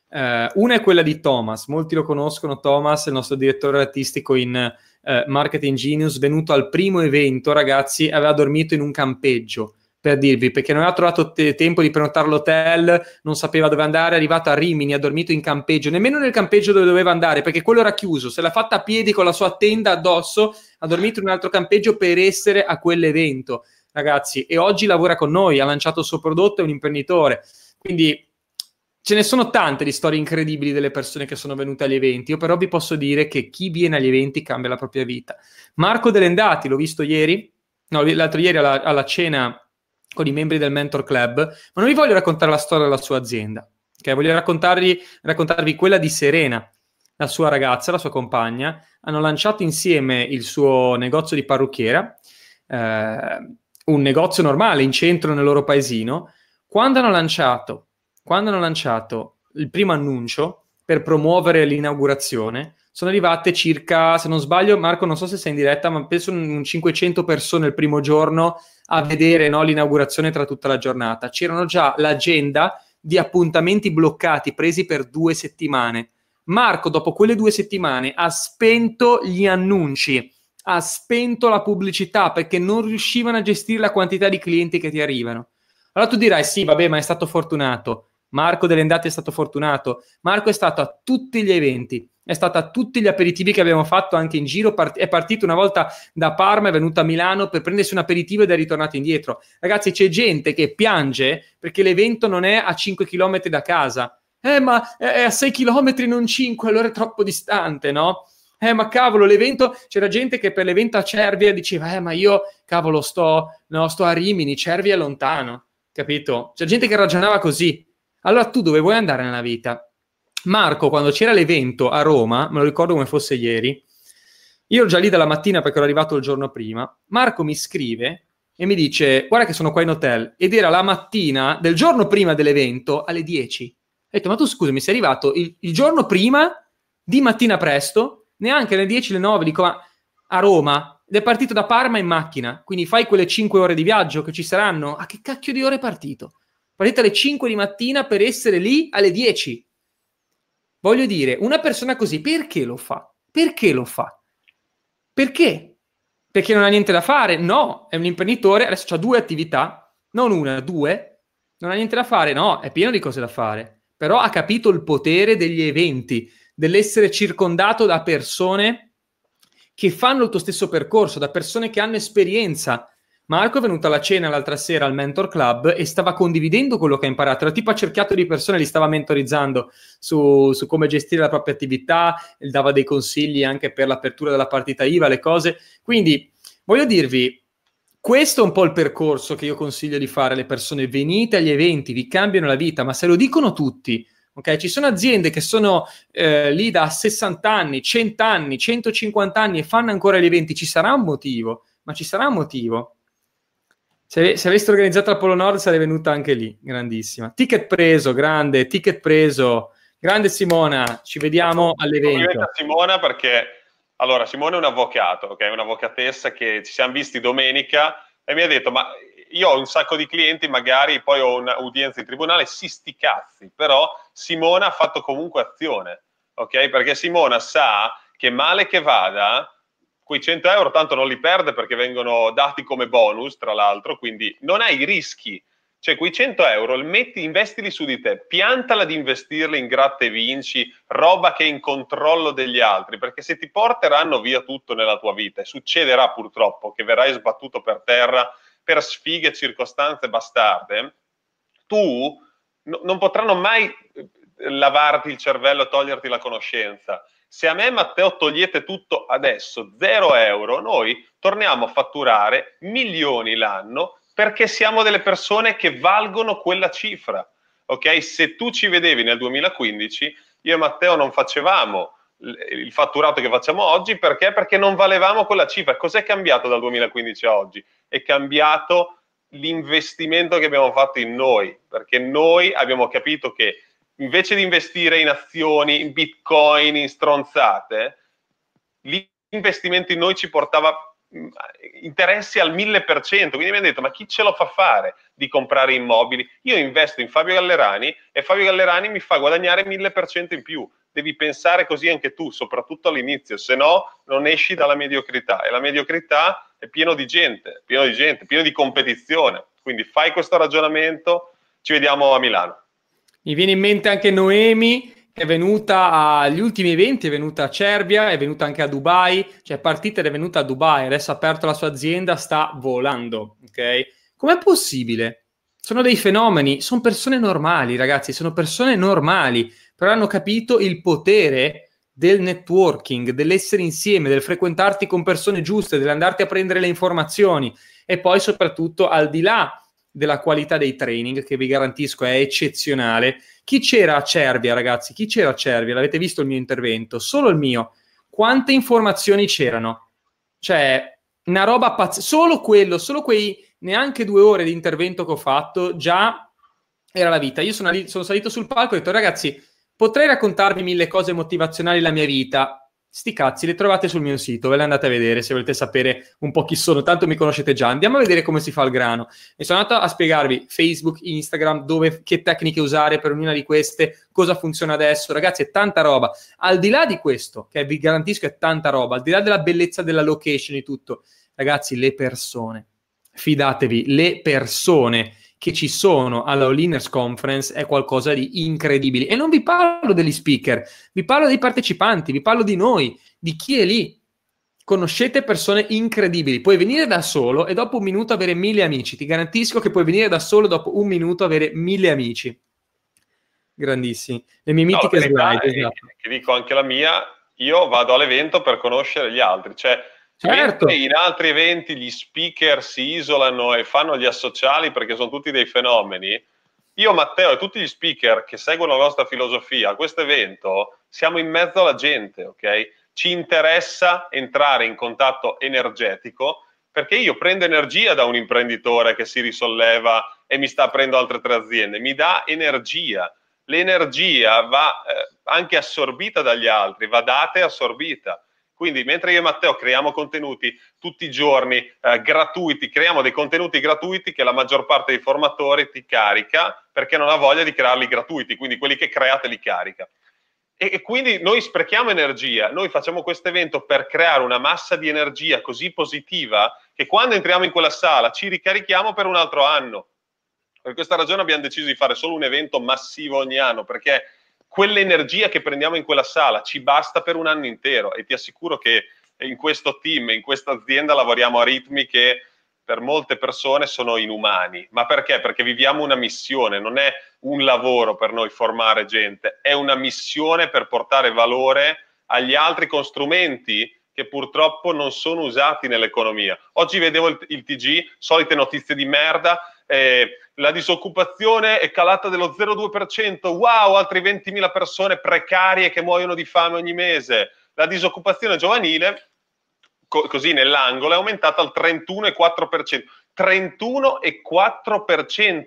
Uh, una è quella di Thomas, molti lo conoscono, Thomas il nostro direttore artistico in eh, Marketing Genius, venuto al primo evento, ragazzi, aveva dormito in un campeggio per dirvi, perché non aveva trovato te- tempo di prenotare l'hotel, non sapeva dove andare, è arrivato a Rimini, ha dormito in campeggio, nemmeno nel campeggio dove doveva andare, perché quello era chiuso, se l'ha fatta a piedi con la sua tenda addosso, ha dormito in un altro campeggio per essere a quell'evento, ragazzi, e oggi lavora con noi, ha lanciato il suo prodotto, è un imprenditore, quindi Ce ne sono tante di storie incredibili delle persone che sono venute agli eventi, io però vi posso dire che chi viene agli eventi cambia la propria vita. Marco Delendati, l'ho visto ieri, no, l'altro ieri alla, alla cena con i membri del Mentor Club, ma non vi voglio raccontare la storia della sua azienda, okay? voglio raccontarvi quella di Serena, la sua ragazza, la sua compagna, hanno lanciato insieme il suo negozio di parrucchiera, eh, un negozio normale in centro nel loro paesino, quando hanno lanciato quando hanno lanciato il primo annuncio per promuovere l'inaugurazione, sono arrivate circa, se non sbaglio, Marco, non so se sei in diretta, ma penso un 500 persone il primo giorno a vedere no, l'inaugurazione tra tutta la giornata. C'erano già l'agenda di appuntamenti bloccati presi per due settimane. Marco, dopo quelle due settimane, ha spento gli annunci, ha spento la pubblicità perché non riuscivano a gestire la quantità di clienti che ti arrivano. Allora tu dirai: sì, vabbè, ma è stato fortunato. Marco delle Andate è stato fortunato. Marco è stato a tutti gli eventi, è stato a tutti gli aperitivi che abbiamo fatto anche in giro. Part- è partito una volta da Parma, è venuto a Milano per prendersi un aperitivo ed è ritornato indietro. Ragazzi, c'è gente che piange perché l'evento non è a 5 km da casa. Eh, ma è a 6 km, non 5, allora è troppo distante, no? eh ma cavolo l'evento c'era gente che per l'evento a Cervia diceva eh ma io cavolo sto, no, sto a Rimini Cervia è lontano capito c'è gente che ragionava così allora tu dove vuoi andare nella vita? Marco, quando c'era l'evento a Roma, me lo ricordo come fosse ieri, io ero già lì dalla mattina perché ero arrivato il giorno prima, Marco mi scrive e mi dice guarda che sono qua in hotel ed era la mattina del giorno prima dell'evento alle 10. Ho detto ma tu scusami sei arrivato il, il giorno prima di mattina presto, neanche alle 10, alle 9, dico ma a Roma ed è partito da Parma in macchina, quindi fai quelle 5 ore di viaggio che ci saranno, a che cacchio di ore è partito? partita alle 5 di mattina per essere lì alle 10. Voglio dire, una persona così perché lo fa? Perché lo fa? Perché? Perché non ha niente da fare? No, è un imprenditore, adesso ha due attività, non una, due, non ha niente da fare, no, è pieno di cose da fare, però ha capito il potere degli eventi, dell'essere circondato da persone che fanno il tuo stesso percorso, da persone che hanno esperienza, Marco è venuto alla cena l'altra sera al Mentor Club e stava condividendo quello che ha imparato. Era tipo ha cerchiato di persone, li stava mentorizzando su, su, come gestire la propria attività, dava dei consigli anche per l'apertura della partita IVA, le cose. Quindi voglio dirvi, questo è un po' il percorso che io consiglio di fare alle persone. Venite agli eventi, vi cambiano la vita, ma se lo dicono tutti, ok? Ci sono aziende che sono eh, lì da 60 anni, 100 anni, 150 anni e fanno ancora gli eventi, ci sarà un motivo, ma ci sarà un motivo. Se, se aveste organizzato la Polo Nord sarei venuta anche lì, grandissima. Ticket preso, grande, ticket preso. Grande Simona, ci vediamo all'evento. a Simona perché, allora, Simona è un avvocato, ok? Un'avvocatessa che ci siamo visti domenica e mi ha detto, ma io ho un sacco di clienti, magari poi ho un'udienza in tribunale, si sti cazzi, però Simona ha fatto comunque azione, ok? Perché Simona sa che male che vada, quei 100 euro tanto non li perde perché vengono dati come bonus, tra l'altro, quindi non hai rischi. Cioè, quei 100 euro metti, investili su di te, piantala di investirli in gratte vinci, roba che è in controllo degli altri, perché se ti porteranno via tutto nella tua vita, e succederà purtroppo che verrai sbattuto per terra per sfighe circostanze bastarde, tu no, non potranno mai eh, lavarti il cervello, toglierti la conoscenza se a me e Matteo togliete tutto adesso, 0 euro, noi torniamo a fatturare milioni l'anno perché siamo delle persone che valgono quella cifra. Ok? Se tu ci vedevi nel 2015, io e Matteo non facevamo il fatturato che facciamo oggi perché? Perché non valevamo quella cifra. Cos'è cambiato dal 2015 a oggi? È cambiato l'investimento che abbiamo fatto in noi, perché noi abbiamo capito che invece di investire in azioni, in bitcoin, in stronzate, l'investimento in noi ci portava mm, interessi al 1000%, quindi mi hanno detto ma chi ce lo fa fare di comprare immobili? Io investo in Fabio Gallerani e Fabio Gallerani mi fa guadagnare 1000% in più, devi pensare così anche tu, soprattutto all'inizio, se no non esci dalla mediocrità e la mediocrità è pieno di gente, pieno di gente, pieno di competizione, quindi fai questo ragionamento, ci vediamo a Milano. Mi viene in mente anche Noemi, che è venuta agli ultimi eventi, è venuta a Cervia, è venuta anche a Dubai, cioè è partita ed è venuta a Dubai, adesso ha aperto la sua azienda, sta volando, ok? Com'è possibile? Sono dei fenomeni, sono persone normali, ragazzi, sono persone normali, però hanno capito il potere del networking, dell'essere insieme, del frequentarti con persone giuste, dell'andarti a prendere le informazioni e poi soprattutto al di là della qualità dei training, che vi garantisco è eccezionale. Chi c'era a Cervia, ragazzi? Chi c'era a Cervia? L'avete visto il mio intervento? Solo il mio. Quante informazioni c'erano? Cioè, una roba pazzesca. Solo quello, solo quei neanche due ore di intervento che ho fatto, già era la vita. Io sono, sono salito sul palco e ho detto, ragazzi, potrei raccontarvi mille cose motivazionali della mia vita, sti cazzi, li trovate sul mio sito, ve le andate a vedere se volete sapere un po' chi sono, tanto mi conoscete già, andiamo a vedere come si fa il grano. E sono andato a spiegarvi Facebook, Instagram, dove, che tecniche usare per ognuna di queste, cosa funziona adesso, ragazzi è tanta roba. Al di là di questo, che vi garantisco è tanta roba, al di là della bellezza della location e tutto, ragazzi le persone, fidatevi, le persone che ci sono alla All-Inners Conference è qualcosa di incredibile. E non vi parlo degli speaker, vi parlo dei partecipanti, vi parlo di noi, di chi è lì. Conoscete persone incredibili, puoi venire da solo e dopo un minuto avere mille amici. Ti garantisco che puoi venire da solo e dopo un minuto avere mille amici. Grandissimi. Le mie mitiche no, slide. Esatto. dico anche la mia, io vado all'evento per conoscere gli altri. Cioè, Certo. Mentre in altri eventi gli speaker si isolano e fanno gli associali perché sono tutti dei fenomeni, io, Matteo e tutti gli speaker che seguono la nostra filosofia a questo evento siamo in mezzo alla gente, ok? Ci interessa entrare in contatto energetico perché io prendo energia da un imprenditore che si risolleva e mi sta aprendo altre tre aziende, mi dà energia. L'energia va eh, anche assorbita dagli altri, va data e assorbita. Quindi mentre io e Matteo creiamo contenuti tutti i giorni eh, gratuiti, creiamo dei contenuti gratuiti che la maggior parte dei formatori ti carica perché non ha voglia di crearli gratuiti, quindi quelli che create li carica. E, e quindi noi sprechiamo energia, noi facciamo questo evento per creare una massa di energia così positiva che quando entriamo in quella sala ci ricarichiamo per un altro anno. Per questa ragione abbiamo deciso di fare solo un evento massivo ogni anno, perché quell'energia che prendiamo in quella sala ci basta per un anno intero e ti assicuro che in questo team, in questa azienda lavoriamo a ritmi che per molte persone sono inumani. Ma perché? Perché viviamo una missione, non è un lavoro per noi formare gente, è una missione per portare valore agli altri con strumenti che purtroppo non sono usati nell'economia. Oggi vedevo il, il TG, solite notizie di merda, eh, la disoccupazione è calata dello 0,2%, wow, altre 20.000 persone precarie che muoiono di fame ogni mese. La disoccupazione giovanile, co- così nell'angolo, è aumentata al 31,4%. 31,4%.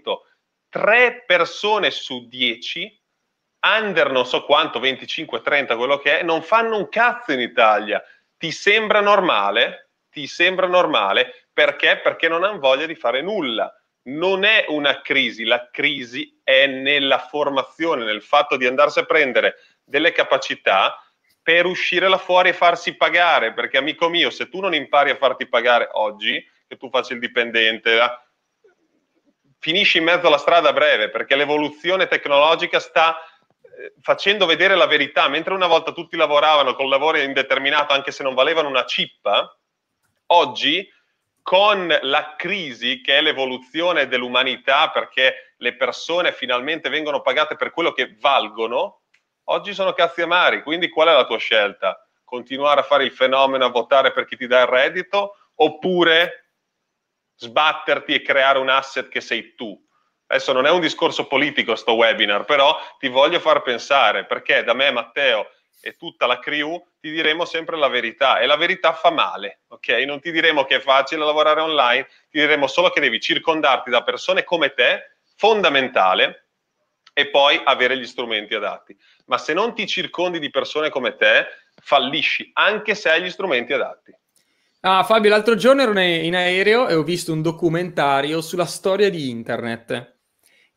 3 persone su 10 under non so quanto, 25, 30, quello che è, non fanno un cazzo in Italia. Ti sembra normale? Ti sembra normale? Perché? Perché non hanno voglia di fare nulla non è una crisi, la crisi è nella formazione, nel fatto di andarsi a prendere delle capacità per uscire là fuori e farsi pagare, perché amico mio, se tu non impari a farti pagare oggi, che tu faccia il dipendente, ah, finisci in mezzo alla strada a breve, perché l'evoluzione tecnologica sta eh, facendo vedere la verità, mentre una volta tutti lavoravano col lavoro indeterminato anche se non valevano una cippa, oggi con la crisi che è l'evoluzione dell'umanità perché le persone finalmente vengono pagate per quello che valgono, oggi sono cazzi amari, quindi qual è la tua scelta? Continuare a fare il fenomeno, a votare per chi ti dà il reddito oppure sbatterti e creare un asset che sei tu? Adesso non è un discorso politico sto webinar, però ti voglio far pensare perché da me Matteo e tutta la crew, ti diremo sempre la verità e la verità fa male, ok? Non ti diremo che è facile lavorare online, ti diremo solo che devi circondarti da persone come te, fondamentale, e poi avere gli strumenti adatti. Ma se non ti circondi di persone come te, fallisci anche se hai gli strumenti adatti. Ah, Fabio, l'altro giorno ero in aereo e ho visto un documentario sulla storia di internet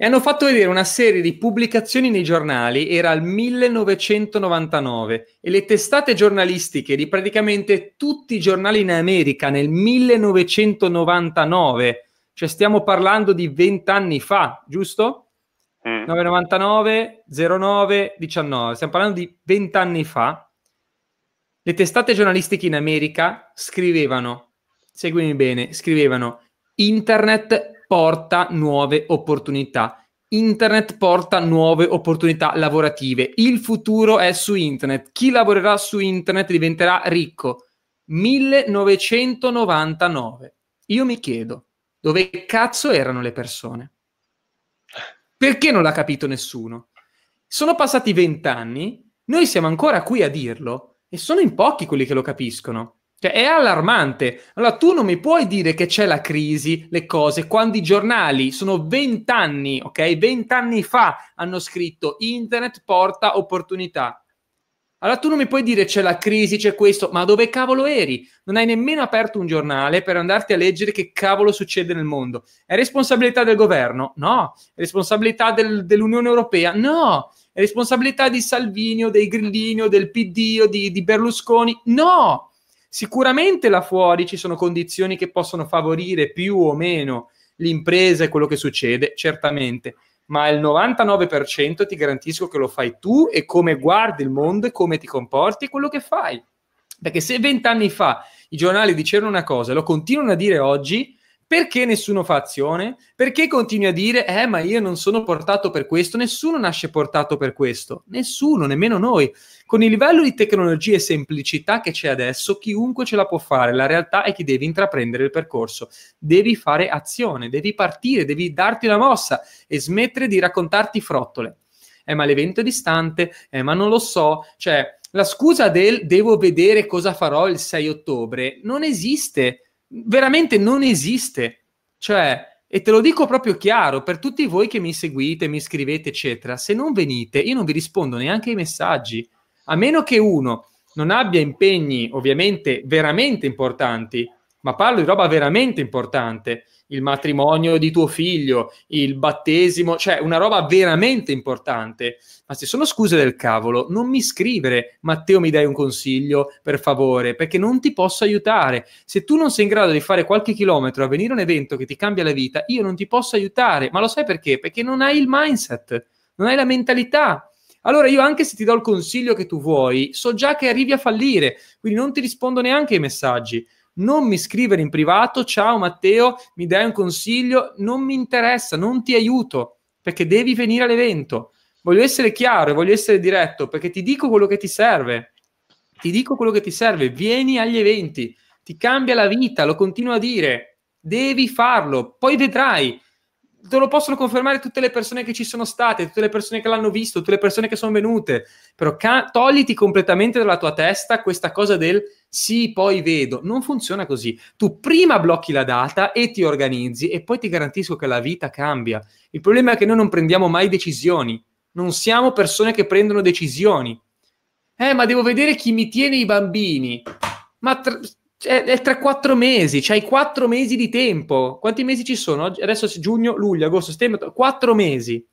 e hanno fatto vedere una serie di pubblicazioni nei giornali, era il 1999, e le testate giornalistiche di praticamente tutti i giornali in America nel 1999, cioè stiamo parlando di 20 anni fa, giusto? Mm. 999, 09, 19, stiamo parlando di 20 anni fa. Le testate giornalistiche in America scrivevano, seguimi bene, scrivevano Internet porta nuove opportunità. Internet porta nuove opportunità lavorative. Il futuro è su internet. Chi lavorerà su internet diventerà ricco. 1999. Io mi chiedo, dove cazzo erano le persone? Perché non l'ha capito nessuno? Sono passati vent'anni, noi siamo ancora qui a dirlo e sono in pochi quelli che lo capiscono. Cioè, è allarmante. Allora, tu non mi puoi dire che c'è la crisi, le cose, quando i giornali sono vent'anni, ok? Vent'anni fa hanno scritto internet porta opportunità. Allora tu non mi puoi dire c'è la crisi, c'è questo, ma dove cavolo eri? Non hai nemmeno aperto un giornale per andarti a leggere che cavolo succede nel mondo. È responsabilità del governo? No. È responsabilità del, dell'Unione Europea? No. È responsabilità di Salvini o dei Grillini o del PD o di, di Berlusconi? No Sicuramente là fuori ci sono condizioni che possono favorire più o meno l'impresa e quello che succede, certamente, ma il 99% ti garantisco che lo fai tu e come guardi il mondo e come ti comporti e quello che fai. Perché se vent'anni fa i giornali dicevano una cosa e lo continuano a dire oggi, perché nessuno fa azione? Perché continui a dire, eh, ma io non sono portato per questo? Nessuno nasce portato per questo, nessuno, nemmeno noi. Con il livello di tecnologia e semplicità che c'è adesso, chiunque ce la può fare. La realtà è che devi intraprendere il percorso, devi fare azione, devi partire, devi darti una mossa e smettere di raccontarti frottole. Eh, ma l'evento è distante, eh, ma non lo so, cioè la scusa del devo vedere cosa farò il 6 ottobre non esiste veramente non esiste. Cioè, e te lo dico proprio chiaro, per tutti voi che mi seguite, mi scrivete, eccetera, se non venite, io non vi rispondo neanche ai messaggi, a meno che uno non abbia impegni ovviamente veramente importanti, ma parlo di roba veramente importante, il matrimonio di tuo figlio, il battesimo, cioè una roba veramente importante. Ma se sono scuse del cavolo, non mi scrivere Matteo mi dai un consiglio per favore, perché non ti posso aiutare. Se tu non sei in grado di fare qualche chilometro a venire a un evento che ti cambia la vita, io non ti posso aiutare. Ma lo sai perché? Perché non hai il mindset, non hai la mentalità. Allora io anche se ti do il consiglio che tu vuoi, so già che arrivi a fallire, quindi non ti rispondo neanche ai messaggi non mi scrivere in privato, ciao Matteo, mi dai un consiglio, non mi interessa, non ti aiuto, perché devi venire all'evento. Voglio essere chiaro e voglio essere diretto, perché ti dico quello che ti serve. Ti dico quello che ti serve, vieni agli eventi, ti cambia la vita, lo continuo a dire, devi farlo, poi vedrai te lo possono confermare tutte le persone che ci sono state, tutte le persone che l'hanno visto, tutte le persone che sono venute, però ca- togliti completamente dalla tua testa questa cosa del sì, poi vedo. Non funziona così. Tu prima blocchi la data e ti organizzi e poi ti garantisco che la vita cambia. Il problema è che noi non prendiamo mai decisioni, non siamo persone che prendono decisioni. Eh, ma devo vedere chi mi tiene i bambini. Ma... Tra- cioè, è tra quattro mesi, c'hai cioè quattro mesi di tempo. Quanti mesi ci sono? Adesso giugno, luglio, agosto, settembre, quattro mesi.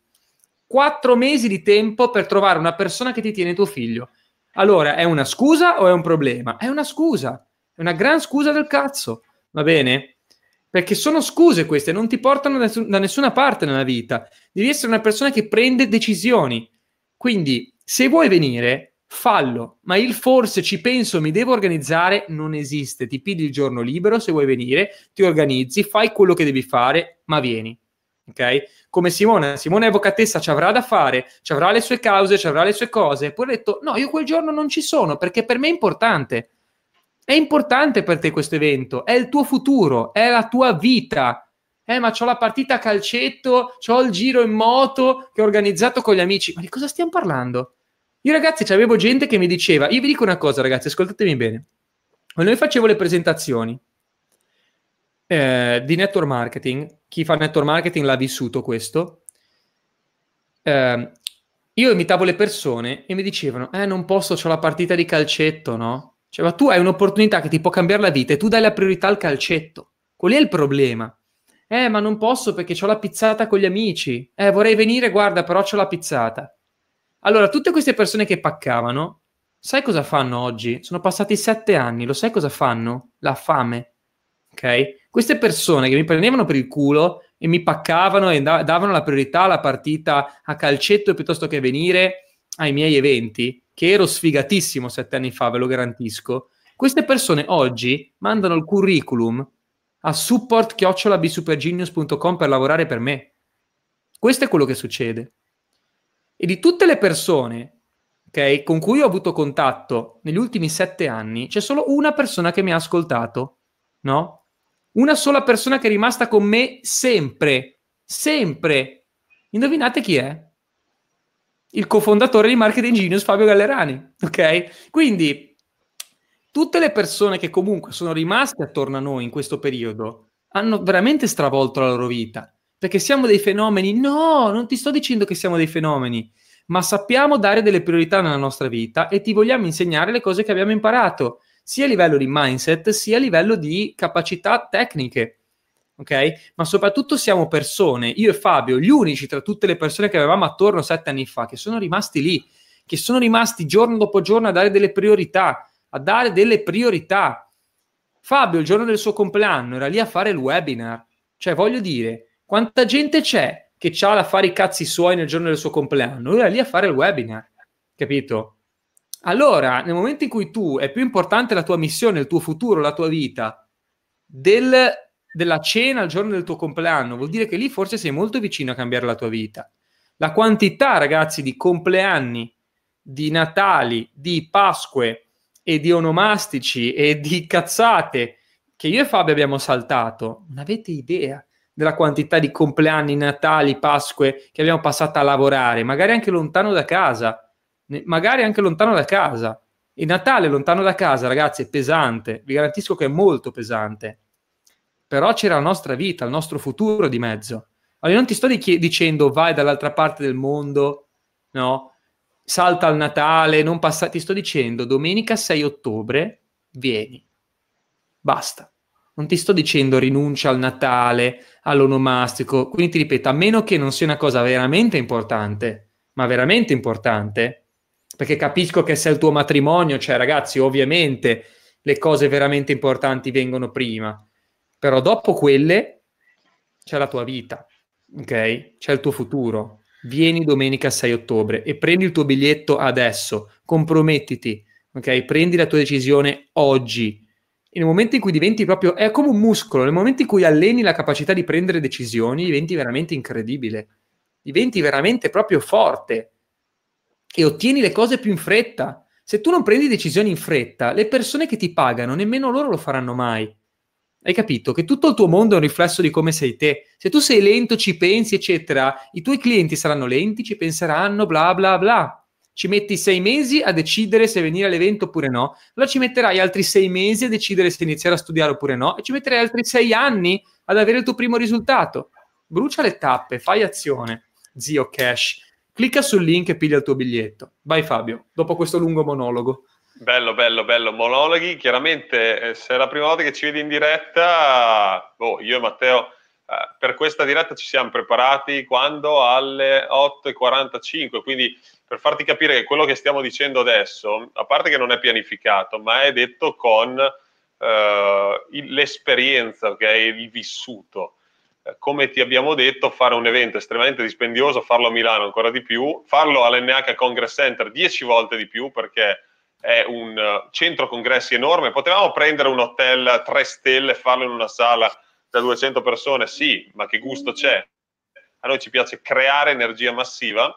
Quattro mesi di tempo per trovare una persona che ti tiene tuo figlio. Allora, è una scusa o è un problema? È una scusa, è una gran scusa del cazzo, va bene? Perché sono scuse queste, non ti portano da nessuna parte nella vita. Devi essere una persona che prende decisioni. Quindi, se vuoi venire, fallo, ma il forse ci penso, mi devo organizzare, non esiste. Ti pigli il giorno libero se vuoi venire, ti organizzi, fai quello che devi fare, ma vieni. Ok? Come Simone, Simone avvocatessa, ci avrà da fare, ci avrà le sue cause, ci avrà le sue cose. Poi ha detto: No, io quel giorno non ci sono perché per me è importante. È importante per te questo evento, è il tuo futuro, è la tua vita. Eh, ma ho la partita a calcetto, ho il giro in moto che ho organizzato con gli amici. Ma di cosa stiamo parlando? Io ragazzi, c'avevo gente che mi diceva, io vi dico una cosa ragazzi, ascoltatemi bene. Quando io facevo le presentazioni eh, di network marketing, chi fa network marketing l'ha vissuto questo, eh, io imitavo le persone e mi dicevano, eh non posso, ho la partita di calcetto, no? Cioè, ma tu hai un'opportunità che ti può cambiare la vita e tu dai la priorità al calcetto. Qual è il problema? Eh, ma non posso perché ho la pizzata con gli amici. Eh, vorrei venire, guarda, però ho la pizzata. Allora, tutte queste persone che paccavano, sai cosa fanno oggi? Sono passati sette anni, lo sai cosa fanno? La fame. Ok? Queste persone che mi prendevano per il culo e mi paccavano e davano la priorità alla partita a calcetto piuttosto che venire ai miei eventi, che ero sfigatissimo sette anni fa, ve lo garantisco. Queste persone oggi mandano il curriculum a support-bsupergenius.com per lavorare per me. Questo è quello che succede. E di tutte le persone okay, con cui ho avuto contatto negli ultimi sette anni, c'è solo una persona che mi ha ascoltato, no? Una sola persona che è rimasta con me sempre, sempre. Indovinate chi è? Il cofondatore di Marketing Genius, Fabio Gallerani, ok? Quindi tutte le persone che comunque sono rimaste attorno a noi in questo periodo hanno veramente stravolto la loro vita perché siamo dei fenomeni. No, non ti sto dicendo che siamo dei fenomeni, ma sappiamo dare delle priorità nella nostra vita e ti vogliamo insegnare le cose che abbiamo imparato, sia a livello di mindset, sia a livello di capacità tecniche. Ok? Ma soprattutto siamo persone, io e Fabio, gli unici tra tutte le persone che avevamo attorno sette anni fa, che sono rimasti lì, che sono rimasti giorno dopo giorno a dare delle priorità, a dare delle priorità. Fabio, il giorno del suo compleanno, era lì a fare il webinar. Cioè, voglio dire, quanta gente c'è che ha da fare i cazzi suoi nel giorno del suo compleanno? Lui è lì a fare il webinar, capito? Allora, nel momento in cui tu è più importante la tua missione, il tuo futuro, la tua vita, del, della cena al giorno del tuo compleanno, vuol dire che lì forse sei molto vicino a cambiare la tua vita. La quantità, ragazzi, di compleanni, di Natali, di Pasque e di onomastici e di cazzate che io e Fabio abbiamo saltato, non avete idea della quantità di compleanni, Natali, Pasque che abbiamo passato a lavorare, magari anche lontano da casa, magari anche lontano da casa. Il Natale lontano da casa, ragazzi, è pesante, vi garantisco che è molto pesante. Però c'era la nostra vita, il nostro futuro di mezzo. Allora, non ti sto dic- dicendo vai dall'altra parte del mondo, no? Salta il Natale, non passa... Ti sto dicendo domenica 6 ottobre, vieni. Basta. Non ti sto dicendo rinuncia al Natale, all'onomastico, quindi ti ripeto, a meno che non sia una cosa veramente importante, ma veramente importante, perché capisco che se è il tuo matrimonio, cioè ragazzi, ovviamente le cose veramente importanti vengono prima, però dopo quelle c'è la tua vita, ok? C'è il tuo futuro. Vieni domenica 6 ottobre e prendi il tuo biglietto adesso, compromettiti, ok? Prendi la tua decisione oggi nel momento in cui diventi proprio, è come un muscolo, nel momento in cui alleni la capacità di prendere decisioni, diventi veramente incredibile, diventi veramente proprio forte e ottieni le cose più in fretta. Se tu non prendi decisioni in fretta, le persone che ti pagano nemmeno loro lo faranno mai. Hai capito che tutto il tuo mondo è un riflesso di come sei te. Se tu sei lento, ci pensi, eccetera, i tuoi clienti saranno lenti, ci penseranno, bla bla bla ci metti sei mesi a decidere se venire all'evento oppure no, allora ci metterai altri sei mesi a decidere se iniziare a studiare oppure no, e ci metterai altri sei anni ad avere il tuo primo risultato. Brucia le tappe, fai azione, zio Cash. Clicca sul link e piglia il tuo biglietto. Vai Fabio, dopo questo lungo monologo. Bello, bello, bello. Monologhi, chiaramente eh, se è la prima volta che ci vedi in diretta, boh, io e Matteo eh, per questa diretta ci siamo preparati quando alle 8.45, quindi per farti capire che quello che stiamo dicendo adesso, a parte che non è pianificato, ma è detto con eh, l'esperienza, okay? il vissuto. Eh, come ti abbiamo detto, fare un evento estremamente dispendioso, farlo a Milano ancora di più, farlo all'NH Congress Center 10 volte di più perché è un eh, centro congressi enorme. Potevamo prendere un hotel a 3 stelle e farlo in una sala da 200 persone? Sì, ma che gusto c'è? A noi ci piace creare energia massiva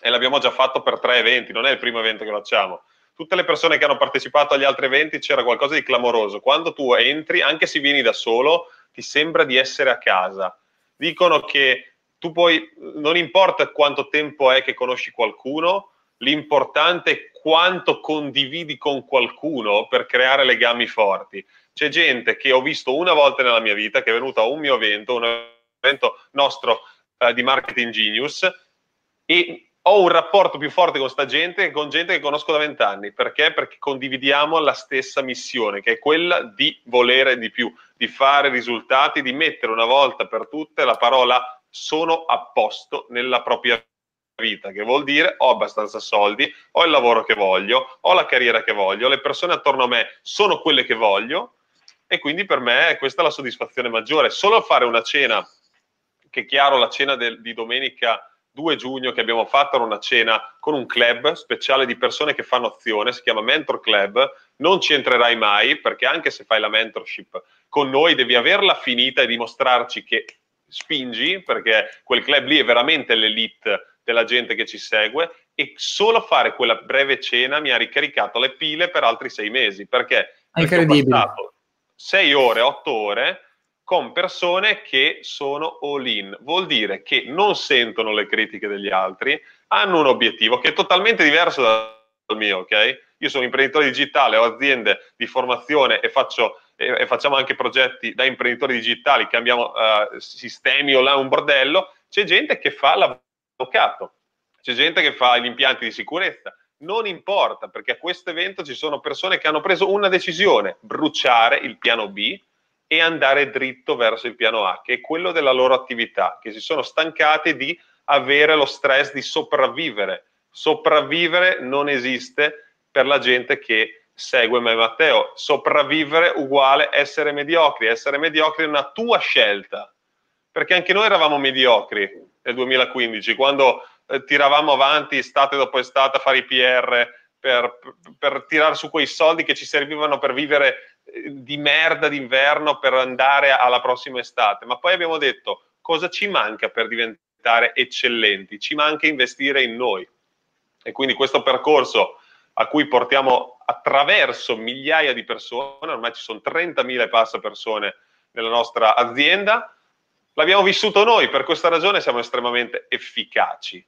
e l'abbiamo già fatto per tre eventi, non è il primo evento che facciamo. Tutte le persone che hanno partecipato agli altri eventi c'era qualcosa di clamoroso. Quando tu entri, anche se vieni da solo, ti sembra di essere a casa. Dicono che tu puoi, non importa quanto tempo è che conosci qualcuno, l'importante è quanto condividi con qualcuno per creare legami forti. C'è gente che ho visto una volta nella mia vita, che è venuta a un mio evento, un evento nostro eh, di Marketing Genius, e ho un rapporto più forte con sta gente che con gente che conosco da vent'anni. Perché? Perché condividiamo la stessa missione, che è quella di volere di più, di fare risultati, di mettere una volta per tutte la parola sono a posto nella propria vita, che vuol dire ho abbastanza soldi, ho il lavoro che voglio, ho la carriera che voglio, le persone attorno a me sono quelle che voglio e quindi per me questa è la soddisfazione maggiore. Solo fare una cena, che è chiaro la cena del, di domenica 2 giugno che abbiamo fatto una cena con un club speciale di persone che fanno azione, si chiama Mentor Club, non ci entrerai mai perché anche se fai la mentorship con noi devi averla finita e dimostrarci che spingi perché quel club lì è veramente l'elite della gente che ci segue e solo fare quella breve cena mi ha ricaricato le pile per altri sei mesi perché, perché ho passato sei ore, otto ore con persone che sono all in, vuol dire che non sentono le critiche degli altri, hanno un obiettivo che è totalmente diverso dal mio, ok? Io sono imprenditore digitale, ho aziende di formazione e, faccio, e, e facciamo anche progetti da imprenditori digitali, cambiamo uh, sistemi o là un bordello, c'è gente che fa l'avvocato, c'è gente che fa gli impianti di sicurezza, non importa perché a questo evento ci sono persone che hanno preso una decisione, bruciare il piano B e andare dritto verso il piano A, che è quello della loro attività, che si sono stancate di avere lo stress di sopravvivere. Sopravvivere non esiste per la gente che segue me Matteo. Sopravvivere uguale essere mediocri, essere mediocri è una tua scelta, perché anche noi eravamo mediocri nel 2015, quando eh, tiravamo avanti estate dopo estate a fare i PR per, per, per tirar su quei soldi che ci servivano per vivere di merda d'inverno per andare alla prossima estate, ma poi abbiamo detto cosa ci manca per diventare eccellenti? Ci manca investire in noi. E quindi questo percorso a cui portiamo attraverso migliaia di persone, ormai ci sono 30.000 e passa persone nella nostra azienda, l'abbiamo vissuto noi, per questa ragione siamo estremamente efficaci.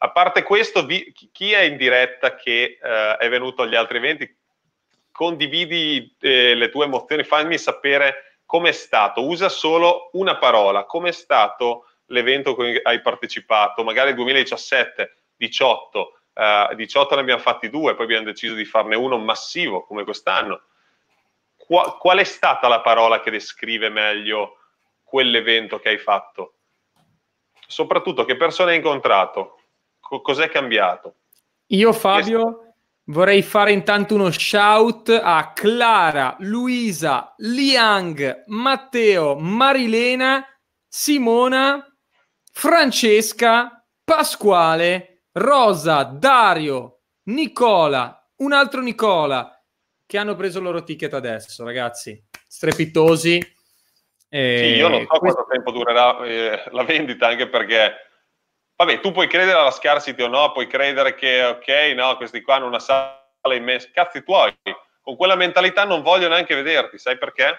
A parte questo, vi, chi è in diretta che eh, è venuto agli altri eventi, condividi eh, le tue emozioni, fammi sapere com'è stato, usa solo una parola, com'è stato l'evento a cui hai partecipato, magari il 2017, 18, eh, 18 ne abbiamo fatti due, poi abbiamo deciso di farne uno massivo come quest'anno. Qua, qual è stata la parola che descrive meglio quell'evento che hai fatto? Soprattutto che persone hai incontrato? cos'è cambiato? Io Fabio Vorrei fare intanto uno shout a Clara, Luisa, Liang, Matteo, Marilena, Simona, Francesca, Pasquale, Rosa, Dario, Nicola, un altro Nicola, che hanno preso il loro ticket adesso, ragazzi. Strepitosi. E... Sì, io non so eh, quanto tempo durerà eh, la vendita, anche perché Vabbè, tu puoi credere alla scarsity o no, puoi credere che, ok, no, questi qua hanno una sala immensa, cazzi tuoi, con quella mentalità non voglio neanche vederti, sai perché?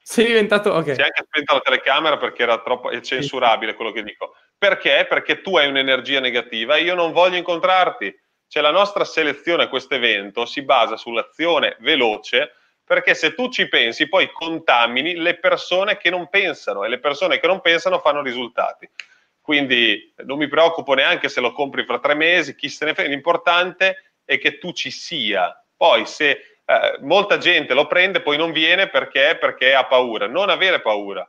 Sei diventato, ok. Si anche spento la telecamera perché era troppo, è censurabile quello che dico. Perché? Perché tu hai un'energia negativa e io non voglio incontrarti. Cioè la nostra selezione a questo evento si basa sull'azione veloce, perché se tu ci pensi poi contamini le persone che non pensano e le persone che non pensano fanno risultati. Quindi non mi preoccupo neanche se lo compri fra tre mesi, chi se ne frega, l'importante è che tu ci sia. Poi se eh, molta gente lo prende, poi non viene perché? Perché ha paura. Non avere paura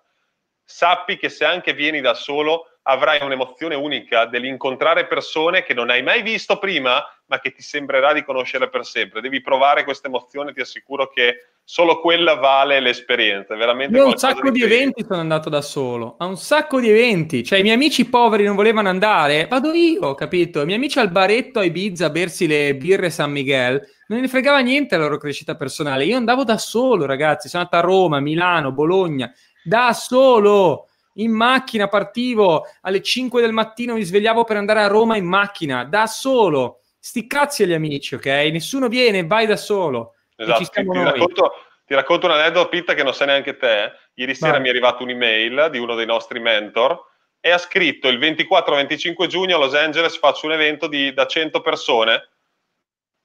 sappi che se anche vieni da solo avrai un'emozione unica dell'incontrare persone che non hai mai visto prima, ma che ti sembrerà di conoscere per sempre. Devi provare questa emozione, ti assicuro che solo quella vale l'esperienza. Veramente Io a un sacco di eventi sono andato da solo, a un sacco di eventi. Cioè i miei amici poveri non volevano andare, vado io, capito? I miei amici al baretto a Ibiza a bersi le birre San Miguel, non ne fregava niente la loro crescita personale. Io andavo da solo, ragazzi, sono andato a Roma, Milano, Bologna, da solo in macchina partivo alle 5 del mattino, mi svegliavo per andare a Roma in macchina da solo. Sti cazzi agli amici, ok? Nessuno viene, vai da solo. Esatto, ti, ti, racconto, ti, racconto, un aneddoto, Pitta, che non sai neanche te. Ieri sera vai. mi è arrivata un'email di uno dei nostri mentor e ha scritto il 24-25 giugno a Los Angeles faccio un evento di, da 100 persone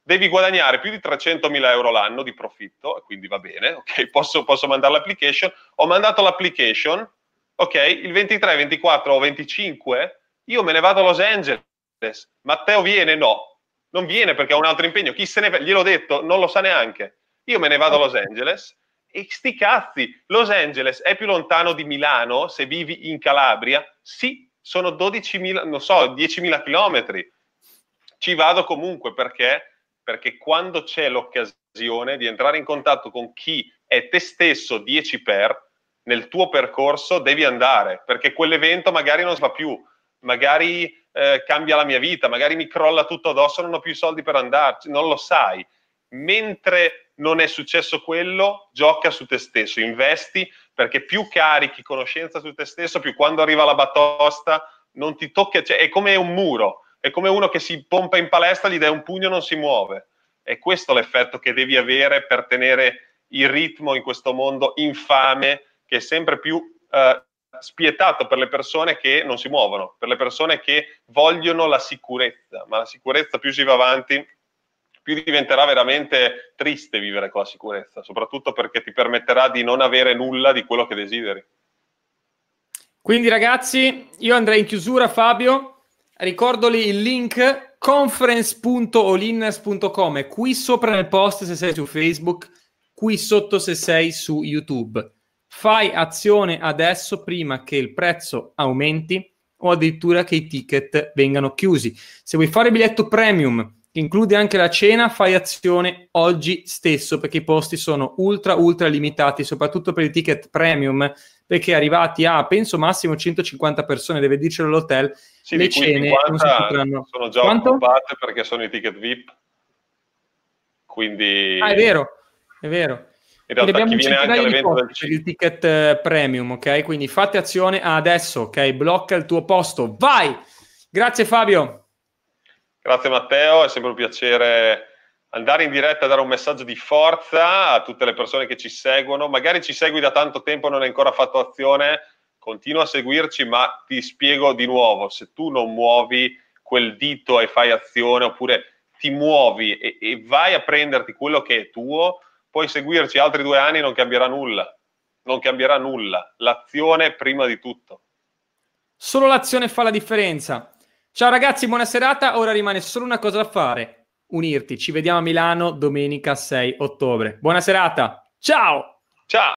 devi guadagnare più di 300.000 euro l'anno di profitto, quindi va bene, ok, posso, posso mandare l'application, ho mandato l'application, ok, il 23, 24 o 25 io me ne vado a Los Angeles, Matteo viene? No, non viene perché ha un altro impegno, chi se ne va, Glielo ho detto, non lo sa neanche, io me ne vado a Los Angeles e sti cazzi, Los Angeles è più lontano di Milano se vivi in Calabria? Sì, sono 12.000, non so, 10.000 chilometri, ci vado comunque perché perché quando c'è l'occasione di entrare in contatto con chi è te stesso 10 per nel tuo percorso devi andare, perché quell'evento magari non si fa più, magari eh, cambia la mia vita, magari mi crolla tutto addosso, non ho più i soldi per andarci, non lo sai. Mentre non è successo quello, gioca su te stesso, investi perché più carichi conoscenza su te stesso, più quando arriva la batosta non ti tocca, cioè, è come un muro. È come uno che si pompa in palestra, gli dai un pugno e non si muove. È questo l'effetto che devi avere per tenere il ritmo in questo mondo infame che è sempre più eh, spietato per le persone che non si muovono, per le persone che vogliono la sicurezza, ma la sicurezza più si va avanti più diventerà veramente triste vivere con la sicurezza, soprattutto perché ti permetterà di non avere nulla di quello che desideri. Quindi ragazzi, io andrei in chiusura Fabio, Ricordoli il link conference.olins.com qui sopra nel post se sei su Facebook, qui sotto se sei su YouTube. Fai azione adesso prima che il prezzo aumenti o addirittura che i ticket vengano chiusi. Se vuoi fare biglietto premium che include anche la cena, fai azione oggi stesso perché i posti sono ultra ultra limitati, soprattutto per i ticket premium, perché arrivati a penso massimo 150 persone, deve dircelo l'hotel, sì, le cene non si potranno. sono già Quanto? occupate perché sono i ticket VIP. Quindi Ah, è vero. È vero. In realtà abbiamo chi viene anche all'evento del per il ticket eh, premium, ok? Quindi fate azione adesso, ok? Blocca il tuo posto. Vai! Grazie Fabio. Grazie Matteo, è sempre un piacere andare in diretta a dare un messaggio di forza a tutte le persone che ci seguono. Magari ci segui da tanto tempo e non hai ancora fatto azione, continua a seguirci, ma ti spiego di nuovo, se tu non muovi quel dito e fai azione, oppure ti muovi e, e vai a prenderti quello che è tuo, puoi seguirci altri due anni e non cambierà nulla. Non cambierà nulla. L'azione prima di tutto. Solo l'azione fa la differenza. Ciao ragazzi, buona serata. Ora rimane solo una cosa da fare: unirti. Ci vediamo a Milano domenica 6 ottobre. Buona serata. Ciao. Ciao.